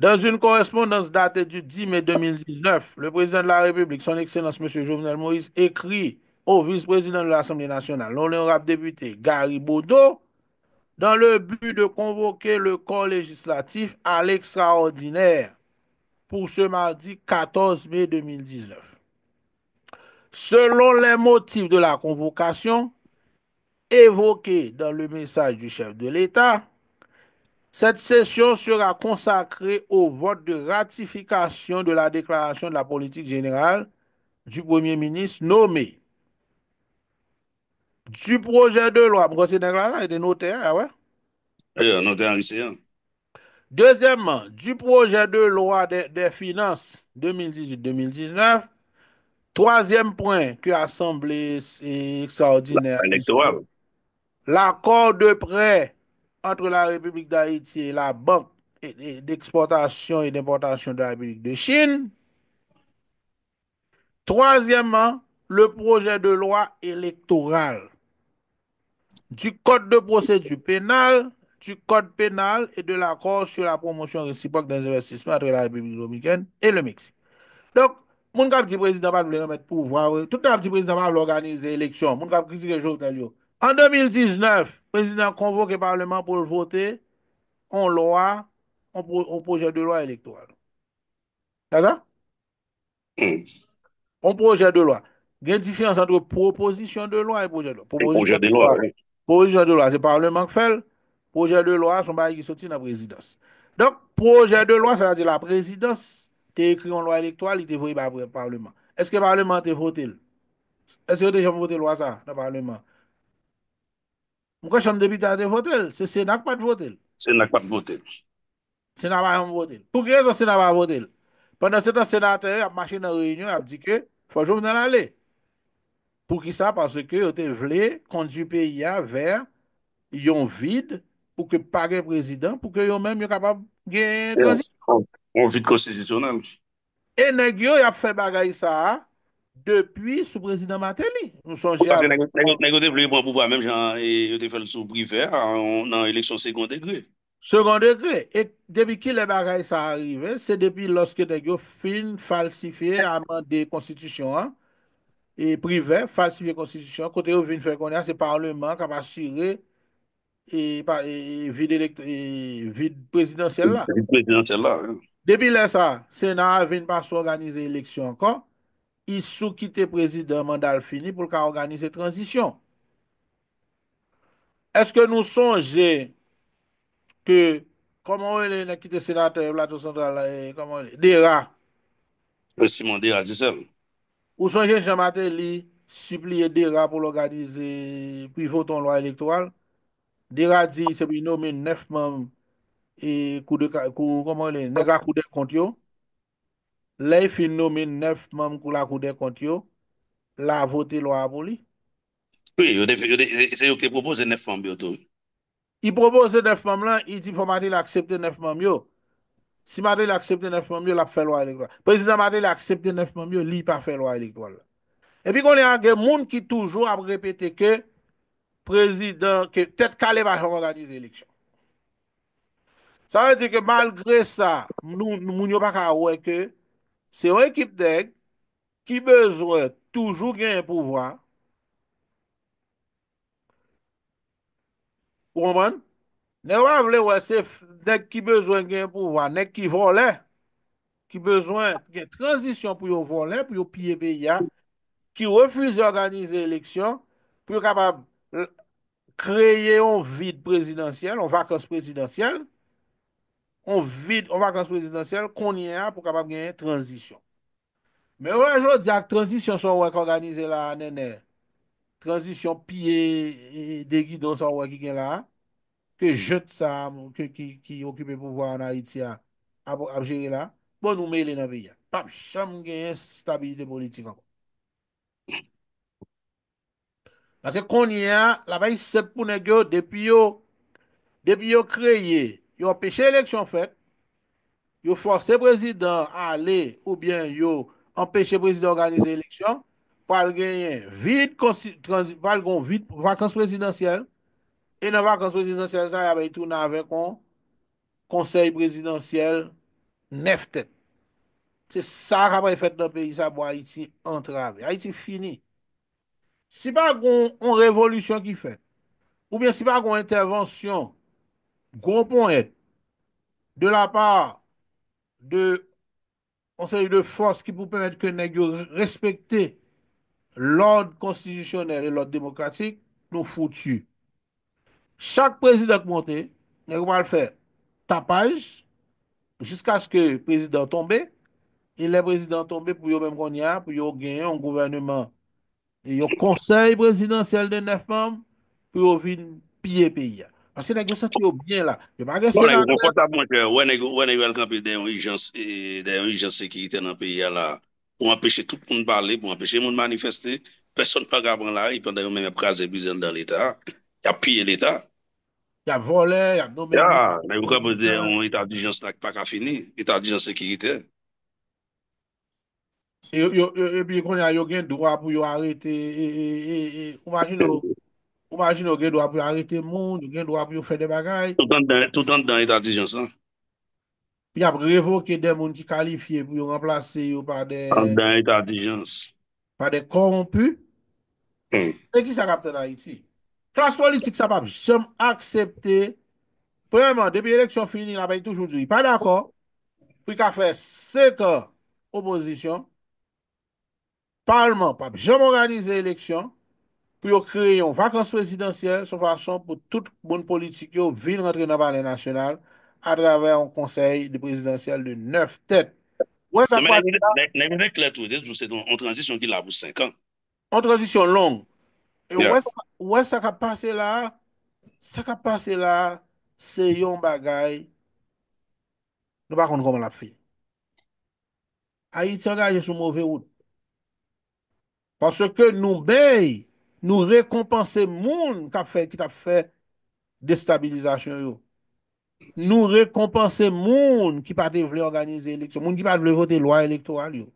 dans une correspondance datée du 10 mai 2019, le président de la République, son Excellence M. Jovenel Moïse, écrit au vice-président de l'Assemblée nationale, l'honorable député Gary Baudot, dans le but de convoquer le corps législatif à l'extraordinaire pour ce mardi 14 mai 2019. Selon les motifs de la convocation évoqués dans le message du chef de l'État, cette session sera consacrée au vote de ratification de la déclaration de la politique générale du Premier ministre nommé du projet de loi. Pourquoi c'est hein, Deuxièmement, du projet de loi des finances 2018-2019. Troisième point que l'Assemblée extraordinaire. L'accord de prêt entre la République d'Haïti et la Banque d'exportation et d'importation de la République de Chine. Troisièmement, le projet de loi électorale du Code de procédure pénale, du Code pénal et de l'accord sur la promotion réciproque des investissements entre la République dominicaine et le Mexique. Donc, mon cap dit président va le remettre pouvoir. Tout le temps, petit président va organiser l'élection. Mon cap le An 2019, prezident konvoke parlement pou l'vote an loa, an proje de loa elektoran. Sa sa? An proje de loa. Gen di fiyan san tou proposisyon de loa an proje de loa. Proposisyon de loa. Proposisyon de loa. Se parlement fèl, proje de loa son ba yi ki soti nan prezidans. Donk, proje de loa sa sa di la prezidans te ekri an loa elektoran li te voyi ba parlement. Eske parlement te vote l? Eske yo te javote loa sa nan parlement? Mwen kwa chanm debi ta de votel, se senak pat votel. Senak pat votel. Senak pa yon votel. Pou kè sa senak pa votel? Pwè nan setan senatè, ap mache nan reynyon, ap di kè, fwa jom nan alè. Pou ki sa, parce kè yon te vle, konti PIA, ver, yon vide, pou kè pa gen prezident, pou kè yon mèm yon kapab gen... Yon vide konsidisyonan. E negyo ap fè bagay sa a. Depi sou prezident Mateli, nou son jia... Nèkote pou pou pou a mèm jan e te fel sou prive, nan eleksyon sekond degré. Sekond degré, e debi ki le bagay sa arrive, se debi loske degyo fin falsifiye aman de konstitisyon an, e prive, falsifiye konstitisyon, kote ou vin fè konè an, se parleman kap asire, e vid presidansyèl la. Vid presidansyèl la, yon. Depi le sa, senan vin pa sou organizè eleksyon an, y sou kite prezident Mandalfini pou l ka organize transisyon. Eske nou sonje ke, koman wè lè ne kite senatè, vlato sentralè, dè ra, ou sonje jèmate li, supliè dè ra pou l organize, pou y voton lwa elektoral, dè ra di sebi nòmè nefman, e kou de, kou, koman lè, nega kou de kontyon, le y fi nomi nef mom kou la kou de kont yo, la vote lo a boli? Oui, se yo ki propose nef mom yo tou. I propose nef mom lan, i ti fòmati l'aksepte nef mom yo. Si mati l'aksepte nef mom yo, la fè lo a l'igwal. Prezident mati l'aksepte nef mom yo, li pa fè lo a l'igwal. Epi konye anke, moun ki toujou ap repete ke, prezident ke, tet kale ba chan ronga di zileksyon. Sa wè di ke malgre sa, moun yo pa ka wè ke, Se yon ekip deg ki bezwen toujou gen yon pouvwa, pouman, ne wav le wese deg ki bezwen gen yon pouvwa, nek ki volen, ki bezwen gen transisyon pou yon volen, pou yon piye beyan, ki refuze organize eleksyon, pou yon kapab kreye yon vide prezidentiyel, yon vakos prezidentiyel, On vide, on va glans prezidentiel, konye a pou kapap genye transisyon. Men wè jò di ak transisyon sou wè ki organize la nè nè. Transisyon piye de gi don sou wè ki gen la, ke jote sa, ki okipe pou wè anay ti a ap jere la, pou nou meyle nan vè ya. Pap, chan mwen genye stabilite politik anpon. Basè konye a, la bayi sepou ne gyo depi yo kreye yo empèche éleksyon fèt, yo forse prezidant ale ou bien yo empèche prezidant organize éleksyon, pal genyen vide vakans prezidansyèl, e nan vakans prezidansyèl sa yabè yi touna avè kon konsey prezidansyèl nef tèt. Se sa yabè yi fèt nan peyi, sa bo a yiti entravè, a yiti fini. Si pa kon revolutyon ki fèt, ou bien si pa kon intervensyon Gonpon et, de la part de konsey de fos ki pou pwem et ke negyo respekte l'odd konstijisyonel et l'odd demokratik, nou foutu. Chak prezident monte, negyo mal fè tapaj, jisk aske prezident tombe, e le prezident tombe pou yo membron ya, pou yo genye an gouvernement, e yo konsey prezidentiel de nefman pou yo vin piye piye ya. Se negyon se te obye la Wè ne yon welk anpe Den yon urjans sekirite nan peye la Pou anpeche tout pou moun bale Pou anpeche moun manifeste Person pa gaban la Yon mè mè pkaze bizen dan l'Etat Ya piye l'Etat Ya vole, ya nomen Yon ita urjans la ki pa ka fini Ita urjans sekirite Ebi kon ya yon gen dowa pou yon arete E, e, e, e Kouman yon nou Ou majine ou gen dwa pou arrete moun, gen dwa pou yo fè de bagay. Tout an den itadijansan. Pi ap revoke den moun ki kalifiye pou yo remplase yo pa de... An den itadijansan. Pa de konpü. Hmm. E ki sa kapte da iti? Klas politik sa pap, jom aksepte. Preman, debi eleksyon fini la bay toujoujou, pa d'akon. Pi ka fè seka opozisyon. Parman pap, jom organize eleksyon. pou yo kreye yon vakans prezidentyel sou fason pou tout moun politik yo vil rentre nan balen nasyonal a drave yon konsey de prezidentyel de neuf tet. Wè sa kwa se la... Nè mè mè klet wè de, jousè don, on tranjisyon ki la vous 5 an. On tranjisyon long. Wè sa kwa se la, sa kwa se la, se yon bagay, nou bakon koman la fi. A yi tsen gaje sou mouve wout. Pwase ke nou beyi Nou rekompansè moun ki tap fè destabilizasyon yo. Nou rekompansè moun ki pa devle organize eleksyon. Moun ki pa devle vote lwa elektoral yo.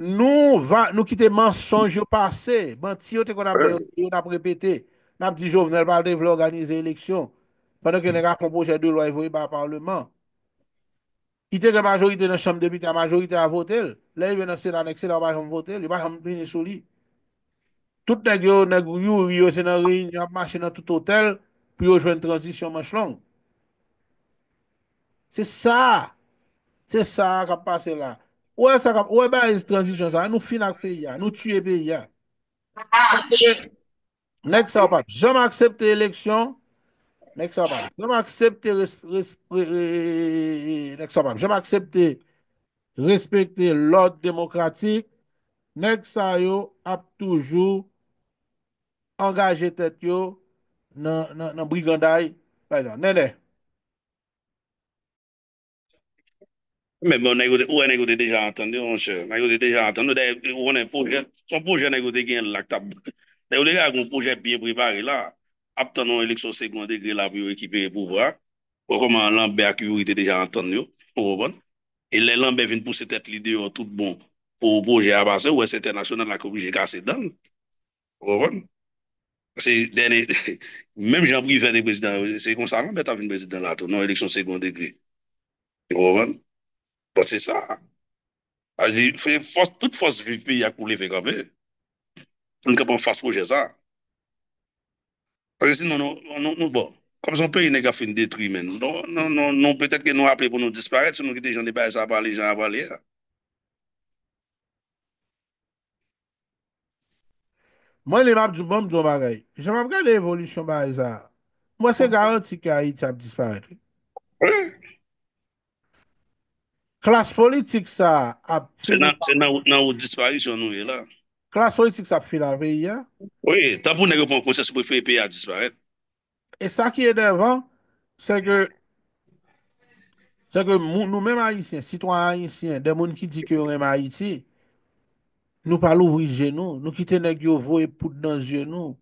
Nou ki te mensonj yo pase. Ben ti yo te kon ap repete. Nan pti jo vnel pa devle organize eleksyon. Panon ke nega kompoche de lwa evoye pa parleman. Ite ke majorite nan chanm debite, a majorite a vote. Le yon se nan ekse nan majorite a vote. Le yon se nan ekse nan majorite a vote. Le yon se nan ekse nan majorite a vote. tout nèk yo, nèk yu, yu yose nè rin, yon ap mache nan tout hotel, pou yo jwen transisyon manch long. Se sa, se sa kap pase la. Ou e sa kap, ou e ba yose transisyon sa, nou finak fe ya, nou tue be ya. Nèk sa wap ap, jom aksepte eleksyon, nèk sa wap ap, jom aksepte jom aksepte respekti lot demokratik, nèk sa yo ap toujou angaje tèt yo nan briganday, fè zan, nenè. Mè mè, ouè nè gote deja enten yo, nè gote deja enten yo, son poje nè gote gen lakta. Nè gote gen akoun poje bien pripare la, aptan nou elikso sekwande gre la pou yo ekipere pou vwa, pou koman lèmbe akou yote deja enten yo, ou wè bon. E lè lèmbe vin pousse tèt lide yo tout bon pou ou poje apasè, ou wè sè tè nasyonan lakou wije kase dan, ou wè bon. Mèm jan pou ki ven de prezident, se kon sa lan bet avin prezident la tou, nan eleksyon se kon de gri. Ou an, ba se sa. Azi, fè fòs, tout fòs vipi ya koule fè kape. Nen kape an fòs pouje sa. Azi, si nan, nan, nan, nan, bon. Kamsan pe yon nega fè yon detri men nou. Non, non, non, non, peutèpè ke nou aple pou nou disparete se nou ki te jan de baye sa ba le jan a ba le ya. Mwen li map djou bom djou bagay. Jè mab gade evolisyon bagay zan. Mwen se garanti ki Haiti ap disparete. Oui. Klas politik sa ap... Se nan ou disparete yon nouye la. Klas politik sa ap finave yon. Oui. Tabou nège pou konses pou fwe pi a disparete. E sa ki e devan, se ge... Se ge nou mèm haitien, sitwa haitien, de moun ki di ki yon rem haitien... Nou pa louvri genou. Nou ki tene gyo vou e pout dan genou.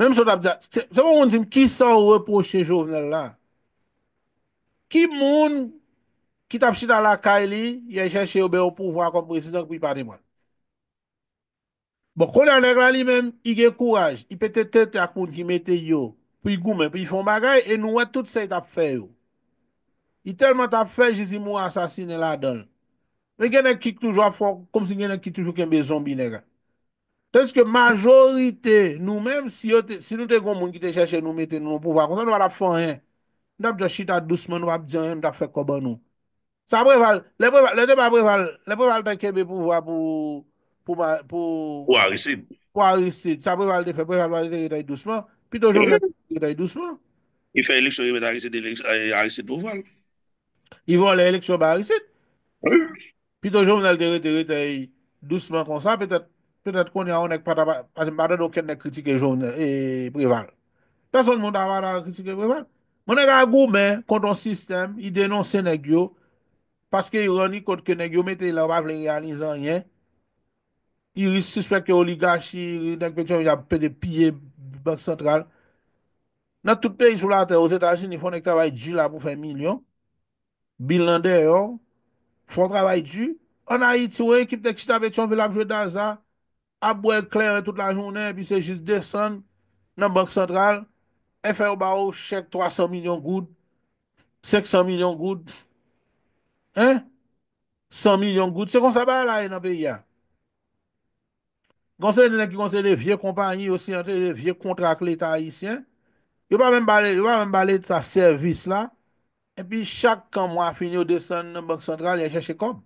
Mèm sou tap zan. Se moun moun zin ki san ouwe poche jovenel la. Ki moun ki tap chita la ka li. Ya i chèche oube ou pou vwa konpou. E se zan pou i pade moun. Bon konan lèk la li mèm. Ige kouaj. Ipe te te te akoun ki mete yo. Pou i goumen. Pou i fon bagay. E nouwe tout se tap fè yo. I telman tap fè. Je zi mou asasine la donl. Men genè kik toujwa fok, kom si genè kik toujwa kembe zombi nega. Tens ke majorite nou menm, si nou te goun moun ki te chèche nou mette nou pou va, konsan nou wad ap fòn yè. Ndap dja chita dousman nou wap djan yè, nou dap fè koban nou. Sa breval, le deba breval, le breval tenkebe pou va pou... Pou harisid. Pou harisid. Sa breval de febreval de reta yi dousman, pi toujou reta yi dousman. Y fe eleksyon yi mette harisid pou val. Y vo le eleksyon ba harisid? Oui. Pi tou joun men el deri deri tey dou sman kon sa, petet kon ya onek pata badan ou ken ne kritike joun men e prival. Person moun da badan kritike prival. Mwen ek agou men konton sistem, i denonsen negyo, paske i rani kontke negyo mette la wav le realizan ye, i risuspek ke oligashi, nek pechon yon appe de piye bak sentral. Nan tout pey sou la te, o zeta jini fon ek tabay djila pou fe milyon, bil lande yo, Fon travay du. Anayi tiwe, ekip tek chita vet yon velap jwe danza. Abwek kleren tout la jounen. Pi se jist desen nan bank sentral. Efe ou ba ou, chek 300 milyon goud. 500 milyon goud. Hein? 100 milyon goud. Se kon sa ba la e nan pe ya. Gonsen dene ki gonsen de vie kompanyi osi. Ante de vie kontra kleta ayisyen. Yo pa men bale, yo pa men bale ta servis la. E pi chak kan mwa finyo desan nèm bòk sentral yè chèche kom.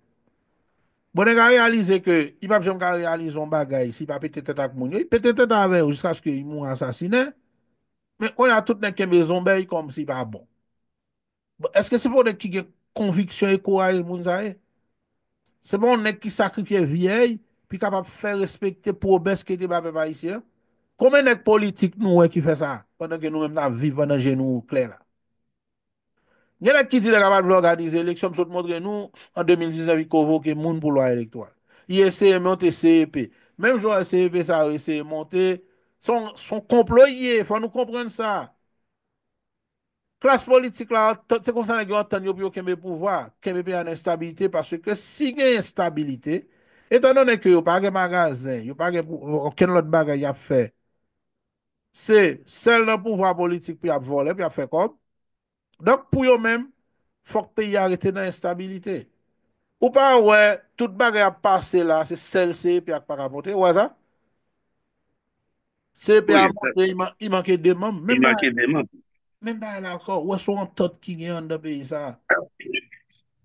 Bonèk a realize ke, i pap jom ka realize zon bagay, si pa petè tèt ak moun yo, petè tèt avè ou jiska chke y moun asasine, men kon a tout mèk kembe zon bèy kom si pa bon. Bon, eske se bon mèk ki gen konviksyon e kou a yè moun zaye? Se bon mèk ki sakrifye viey, pi kapap fè respektè pou obès kèti ba pe pa yè si ya? Komen mèk politik moun wèk ki fè sa, kon mèk gen nou mèm nan viv vè nan gen nou kler la? Nyenè ki ti dek apat vlo organizi eleksyon, msot mwondre nou, an 2019 ki kouvo ke moun pou lwa elektwal. I eseye monte SEP. Mèm jwa SEP sa, eseye e monte, son komploye, fwa nou komprèn sa. Klas politik la, se konsan e genyo, tan yo pi yo keme pou vwa, keme pe an enstabilite, paswe ke si gen enstabilite, etan nan e ke yo pake magazen, yo pake, oken lot maga yap fe, se, sel nan pou vwa politik, pi ap vole, pi ap fe kom, Dok pou yo menm, fok peyi arete nan instabilite. Ou pa wè, tout bagè a pase la, se selse, pi ak para bote, wè zan? Se pi a mante, imanke deman. Imanke deman. Menm da el akor, wè sou an tot ki gen yon de peyi sa. Ape.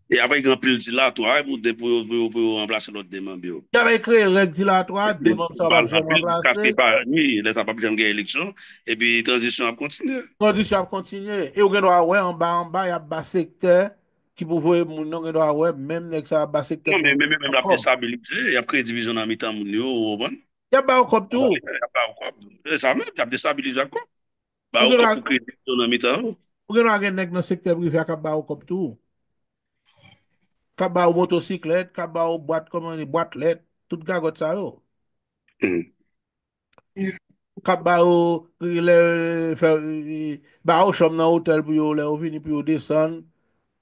E apwe yon pil dilatwa, e moun depo yo pou yon remplase lout deman biyo. Yon apwe yon pil dilatwa, deman msou apwe yon remplase. Yon apwe yon pil kaske pa ni, lè sa papil jan gen eleksyon, e bi transition ap kontinye. Transition ap kontinye. E ou gen do a wè, an ba an ba, yon ap ba sekte, ki pou vwè moun nan gen do a wè, mèm nek sa ap ba sekte. Mèm mèm mèm ap destabilize, yon ap kredivizyon nan mitan moun yo, oban. Yon ap ba okop tou. Yon ap ba okop. E sa mèm, yon ap destabilize akon. Ba okop pou kredivizyon nan Kap ba ou motosiklet, kap ba ou boatlet, tout gagot sa yo. Mm-hmm. Kap ba ou ba ou chom nan hotel pou yo, le ou vini pou yo desen,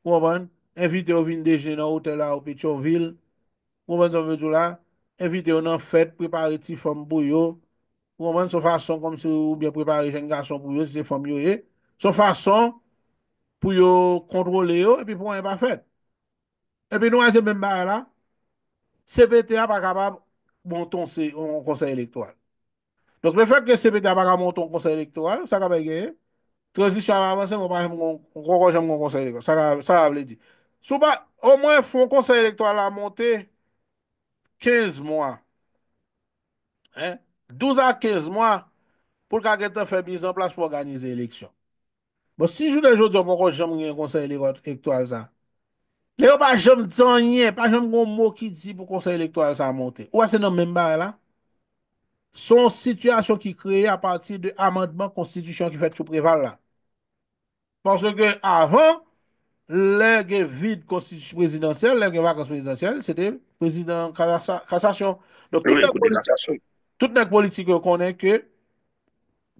waman, evite ou vini deje nan hotel la ou pe chon vil, waman son vejou la, evite ou nan fet prepare ti fom pou yo, waman son fason kom si ou byen prepare jen gason pou yo, se fom yo e, son fason pou yo kontrole yo, epi pou an pa fet. Epi nou aze men ba a la, CPTA pa kapab monton se yon konsey elektwal. Donk le fek ke CPTA pa kapab monton konsey elektwal, sa kapab geye, transisyon avansen, moun pa jem yon konsey elektwal, sa kapab le di. Sou pa, o mwen foun konsey elektwal la monte, 15 mwa. 12 a 15 mwa pou kak etan febizan plas pou organize eleksyon. Bon, si jounen jounen moun kon jem yon konsey elektwal sa, Ne yo pa jom djanye, pa jom goun mou ki di pou konsey elektorat sa amonte. Ou ase nan men bar la? Son sityasyon ki kreye a pati de amantman konstitisyon ki fet chou prevale la. Panswe ke avan, lège vide konstitisyon prezidentyel, lège vakans prezidentyel, sete prezident kassasyon. Tout nèk politik yo konen ke,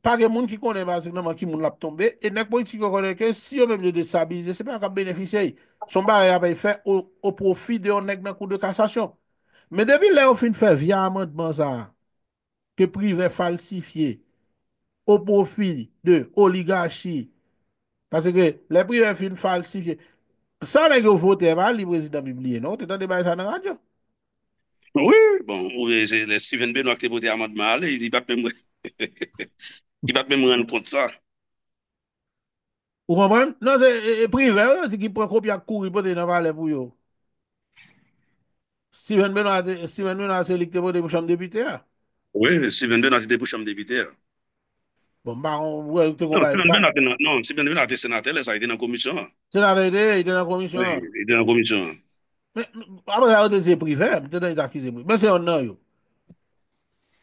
pa gen moun ki konen vasek nan man ki moun lap tombe, e nek politik yo konen ke si yo men mwen de sabize, se pen akap benefisey, son bar yon apay fè ou profi de yon nek men kou de kasasyon. Me debi le ou fin fè vyaman dman zan, ke privè falsifiye, ou profi de oligarchi, pase ke le privè fin falsifiye, san nek yo voteyman li prezident Bibliye, non? Te tande mwen zan nan radyo? Oui, bon, ou veze, euh, le Steven Benoak te voteyman dman, le yi di pap mwen mwen... Ki bat men mwen ponte sa. Ou konpon? Non se, e, e prive yo, si ki prekop ya kouri poten nan valen pou yo. Sivan men a se likte pou depoushan depite ya? We, Sivan men a se depoushan depite ya. Bon, ba, ou, non, Sivan men non, a te senate le, sa yi denan komisyon. Senate yi denan komisyon? We, yi denan komisyon. Men, apre sa yote se prive, men se yon nan yo.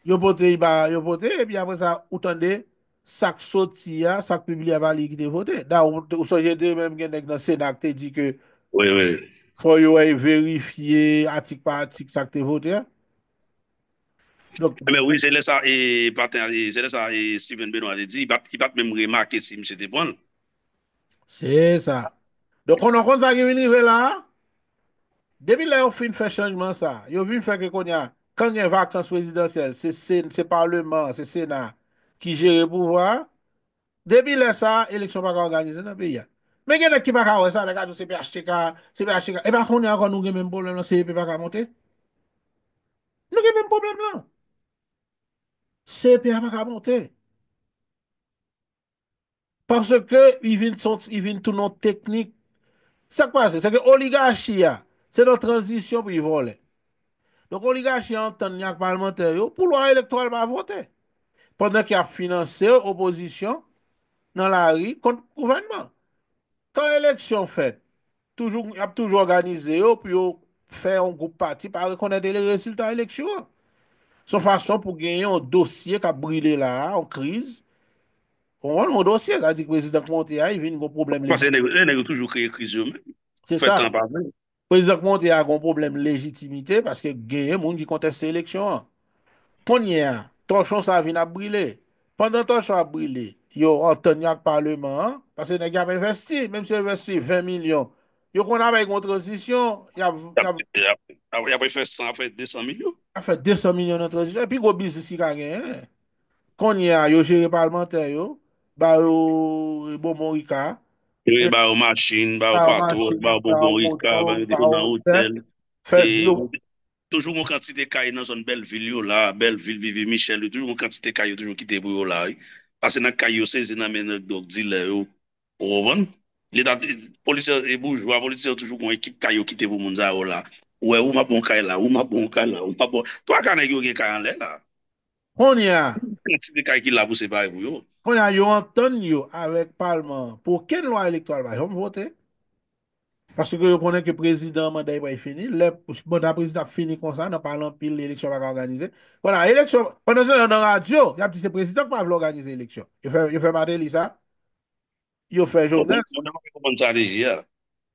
Yo pote yi ba, yo pote, e pi apre sa utande, sak soti ya, sak publia bali ki te vote. Da ou soje de menm gen dek nan senak te di ke foy yo ay e verifiye atik pa atik sak te vote ya. Eh oui, se le sa Steven Beno a de di, i bat menm remake si mse te pon. Se sa. Don konon kon sa gevin rive la, debi la yo fin fè chanjman sa. Yo vin fè ke kon ya, kan gen vakans prezidentsel, se sen, se parleman, se sena, ki jere pouvwa, debi lè sa, eleksyon pa ka organize nan pi ya. Mè genè ki pa ka wè sa, lè gajou CPHTK, CPHTK, e bako nou gen mè mpoblèm lan, CPH pa ka monte? Nou gen mpoblèm lan? CPH pa ka monte? Parce ke, i vin tout nou teknik, sak pa se, sak e oligachia, se nou transisyon pi vole. Donk oligachia, tan nyan k parlementaryo, pou lwa elektwal pa vote. Ponnen ki ap finanse yo oposisyon nan la ri kont kouvenman. Kan eleksyon fet, ap toujou organize yo, pi yo fe yon group pati pa rekonna de lè resiltan eleksyon an. Son fason pou genye yon dosye ka brilè la an, an kriz, ponnen yon dosye, zadi ki prezident Monteya yon ven yon problem lejitimite. Panse, yon negyo toujou kreye kriz yo men. Prezident Monteya yon problem lejitimite paske genye moun ki konteste eleksyon an. Ponnen yon, Gokchon sa vin a brile. Pendantan sa brile, yo, an ton yak parleman, pase yon gen ap investi, menm se investi, 20 milyon. Yo kon ap e kontransisyon, yon ap e fè 100, fè 200 milyon. Fè 200 milyon kontransisyon, epi go bizisi kage, kon yon a yo jiri parlmante yo, ba yo Ibo-Morika. Yo e ba yo masin, ba yo patros, ba yo Ibo-Morika, ba yo dikou nan hotel. Fè diyo, Toujou mwen kantite kay nan son bel vil yo la, bel vil vivi michel yo, toujou mwen kantite kay yo toujou kite pou yo la. Asenak kay yo se, asenak menak dok di le yo, o wan. Bon. Polisyon e boujwa, polisyon toujou mwen ekip kay yo kite pou moun za yo la. Ou e ou mabon kay la, ou mabon kay la, ou mabon. Tou a kan e yo gen kay an le la. Konya. Kantite kay ki la pou se pa e bou yo. Konya yo an ton yo avek palman pou ken lo a elektwal bay, yon mvote? Paske bon, bon, bon, yo konen ke prezident mwen dey mwen fini, mwen dey prezident fini konsan, nan palan pil l'eleksyon wak a organizen. Konan eleksyon, ponen se yon nan radio, ya ptise prezident mwen a vlo organize eleksyon. Yo fè madè lisa, yo fè jounet. Yo fè komentari jia.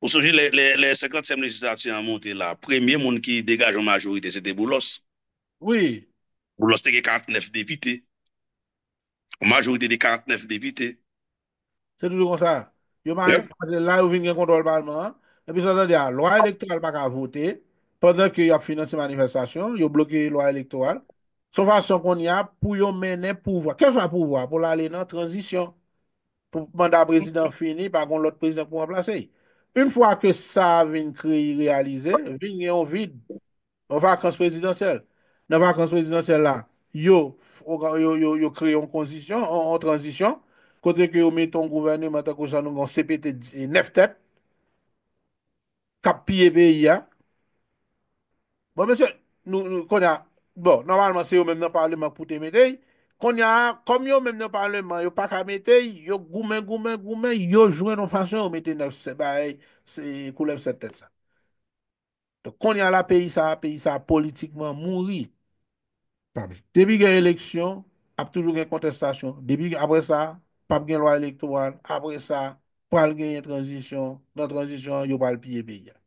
Osoji, le sekwantsem legislati an monte la, premye moun ki degaj an majorite, se te boulos. Boulos te ke 49 depite. Majorite de 49 depite. Se toujou konsan. Yo madè, la ou vin gen kontrol malman, an. epi sot an de a, lwa elektoral bak a voté, pandan ke yo finanse manifestasyon, yo bloké lwa elektoral, son fason kon y a, pou yo menen pouvoi. Kè jwa pouvoi? Pou la alè nan transition. Pou manda prezident fini, pa kon lot prezident pou mwen plasey. Un fwa ke sa vin kri realize, vin yon vide. Nan vakans prezidentsel. Nan vakans prezidentsel la, yo kri yon transition, kontre ke yo meton gouverne, CPT neftet, kap piye be ya. Bon, monsen, nou, nou, kon ya, bon, normalman, se yo mèm nan parleman pou te mètey, kon ya, kom yo mèm nan parleman, yo pa ka mètey, yo goumen, goumen, goumen, yo jwè nan fasyon, yo mètey nan fasyon, se ba, e, se koulem se tèd sa. Kon ya la peyi sa, peyi sa politikman mouri. Debile gen eleksyon, ap toujou gen kontestasyon, debile, apre sa, pap gen loa elektwane, apre sa, pral genye tranjisyon, nan tranjisyon, yo pral piye pe gyan.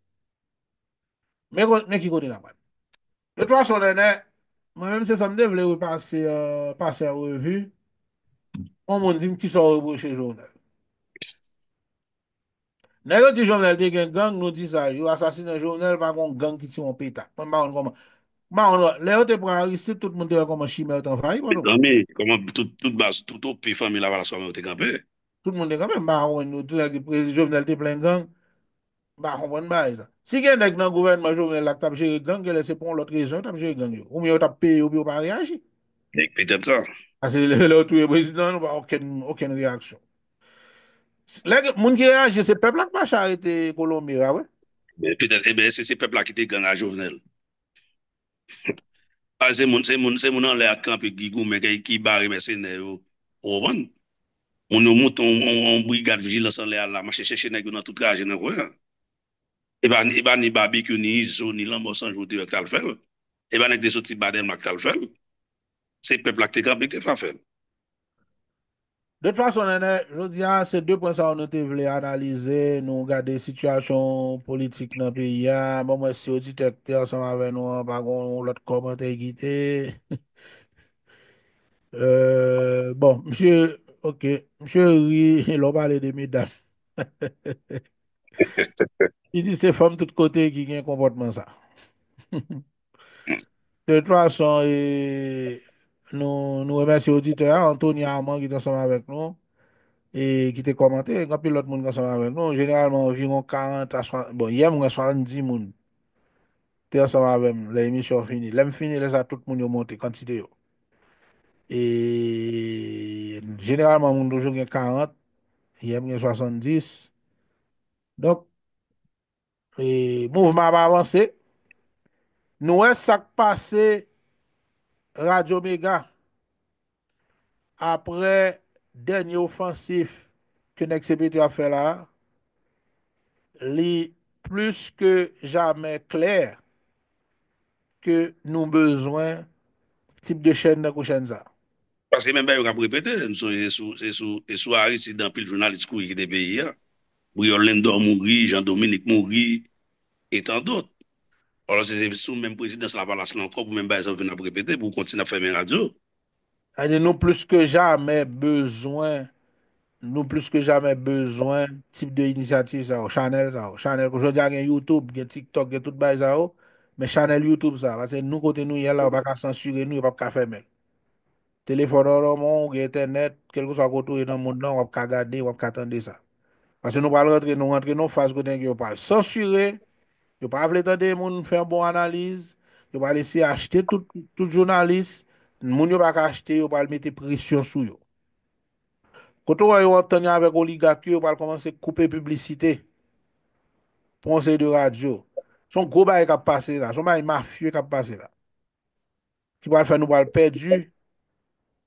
Men ki kote nan man. Yo twa son dene, man men se sa mde vle ou euh, pase a revu, an moun di m ki son rebrouche jounel. Ne yo ti jounel de gen gang, nou di sa, yo asasine jounel, bakon gang ki ti moun peta. Man baon kon man. Le yo te pran risite, tout moun de yo bon koman shime ou tan fayi, kon nou koman. Koman tout bas, tout ou pi fan mi lavala son men ou te gampen. Tout moun dey kapèm ba rwen nou, tout lè ki prezi jovenel te plen gang, ba rwen ba e sa. Si gen dèk nan gouvenman jovenel lak tap jere gang, gè lè se pon lòt rezon tap jere gang yo. Ou mè yo tap pe yo bi yo pa reyaji? Dèk pe tèp sa. Ase lè yo touye prezidant, ou pa okèn reyaksyon. Lèk moun ki reyaji, se peplak pa chare te kolon mire, awe? E bè se se peplak ki te gang la jovenel. Ase moun an lè akampi gigou mè kèy ki bari mè se neyo ou wèn. On nou mout, eh eh eh on bou yi gade vijil lansan le ala. Mache chè chè nèk yo nan tout gajen nan kwen. E ba ni babi ki yo ni izo, ni lambo san jouti wèk tal fèl. E ba nèk de sou ti baden wèk tal fèl. Se pep lak te gampi te fa fèl. Dèt fwa son nè nè, jò diyan se dè pwen sa ou nou te vle analize nou gade situasyon politik nan piya. Bon mwen si ou ti tekte ansan avè nou an bagon lòt komante gite. Bon, msye... Ok, M. Louis, l'obale de mes dames. Il dit, c'est femme tout côté qui gagne un comportement ça. De trois ans, nous remercie auditeur, Anthony Armand qui t'a somme avec nous, et qui t'a commenté, et puis l'autre monde qui t'a somme avec nous. Généralement, il y a 70 monde qui t'a somme avec nous. L'émission finie. L'émission finie, l'émission finie, l'émission finie, l'émission finie, E genelman moun dojou gen 40, yem gen 70, dok, mouvman pa avanse, nou es sak pase, Radyo Mega, apre denye ofansif, ke Neksebeti a fe la, li plus ke jame kler, ke nou bezwen, tip de chen nek ou chen za, Pase men bay ou ka prepete, nou sou e sou ari si dan pil jounalist kou yi ki de peyi ya, Briol Lendon mou ri, Jean-Dominique mou ri, etan dot. Olan se se sou men prezidens la pala selan kop, men bay sou ven a prepete pou kontine a fèmè radio. Aje nou plus ke jamè bezwen, nou plus ke jamè bezwen, tip de inisiatif sa ou, chanel sa ou, chanel. Koujou diya gen Youtube, gen TikTok, gen tout bay sa ou, men chanel Youtube sa ou. Pase nou kote nou yel la ou baka sensure nou, yop ka fèmè. Telefonon nan moun, internet, kelkou sa koutouye nan moun nan, wap kagade, wap katande sa. Pase nou bal rentre, nou rentre, nou fase kouten ki wap bal sensyre, wap avletande moun, fè an bon analize, wap bal esye achete tout jounalist, moun yo bak achete, wap bal mette presyon sou yo. Koutou yo wap tanya avèk oligakyo, wap bal komanse koupe publicite, pronsè de radyo. Son goba e kap pase la, son may mafye e kap pase la. Ki bal fè nou bal pedu,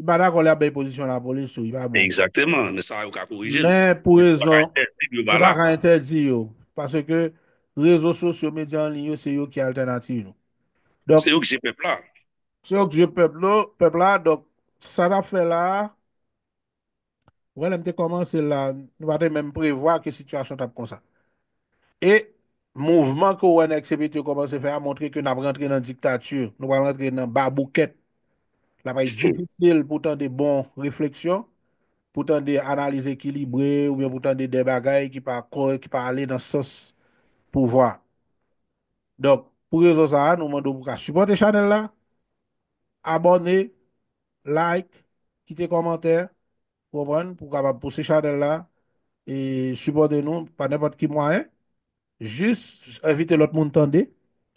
I bada kon lè a bèy pozisyon la polisou, i bada moun. Eksaktèman, ne sa yon ka korijen. Mè pou rezon, mè la ka interdi yon. Pase ke rezo sosyo, medyan, linyon, se yon ki alternatif yon. Se yon ki jè pepla. Se yon ki jè pepla, pepla, dok, sa la fè la, wè lè mè te komanse la, nou batè mè mè prevoa ke situasyon tap kon sa. E, mouvman ko wè nè eksepite yon komanse fè a montre ke nou wè rentre nan diktatür, nou wè rentre nan baboukèt. La pa yi di fitil pou tan de bon refleksyon, pou tan de analize ekilibre ou bien pou tan de debaga yi ki pa kore, ki pa ale nan sos pou vwa. Donk, pou yo zo zahan, nou mandou pou ka supote chanel la, abone, like, kite komenter pou mwen pou ka pa pousse chanel la e supote nou pa nepot ki mwa e, jist evite lot moun tende.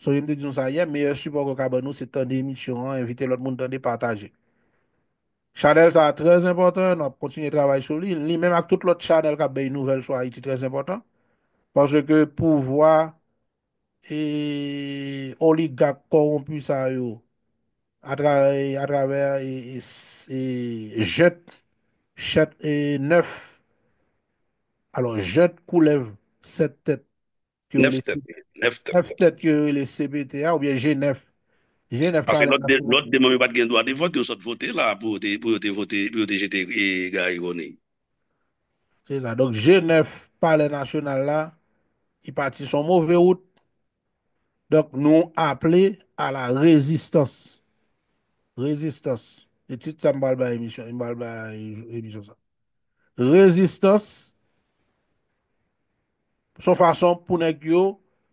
Sò jèm te diyon sa yè, meye support kwa kaba nou se tande emisyon an, evite lòt moun tande pataje. Chadel sa trèz important, nou ap kontinye travay sou li, li mèm ak tout lòt chadel kwa bèy nouvel sou a iti trèz important, porsè ke pou vwa e oligak korompi sa yo a traver et jèt neuf, alò jèt kou lèv set tèt, Neftet. Neftet ki yon yon le CBT ya ou bien G9. G9 pa le national. Asi not demon yon bat gen do a, de vote yon sot vote la pou yon te vote, pou yon te jete e gaya yon e. Se zan, donk G9 pa le national la yi pati son mou veyout. Donk nou aple a la rezistos. Rezistos. E tit sa mbal ba emisyon. Mbal ba emisyon sa. Rezistos Son fason pou nek yo,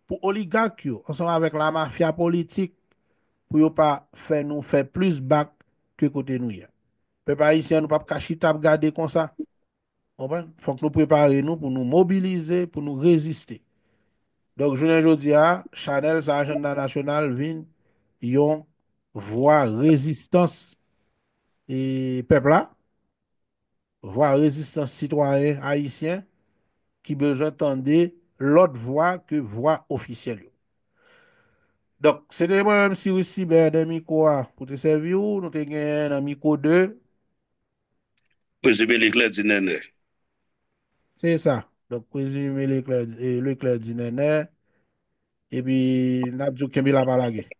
pou oligak yo, ansan avèk la mafya politik pou yo pa fè nou fè plus bak kwe kote nou yè. Pepe haïsyen nou pa pou kachit ap gade kon sa. Fonk nou prepare nou pou nou mobilize, pou nou reziste. Donk jounen jodi a, chanel sa agenda nasyonal vin yon vwa rezistans e pepla, vwa rezistans sitware haïsyen. Ki bej entende lot vwa ke vwa ofisyel yo. Dok, sè de mwen mwem si wisi be den miko a koute sèvi ou, nou te gen nan miko 2. Kwezi be lèk lèk di nè nè. Sè sa, dok kwezi be lèk lèk di nè nè, e bi nabjou kemi la balage.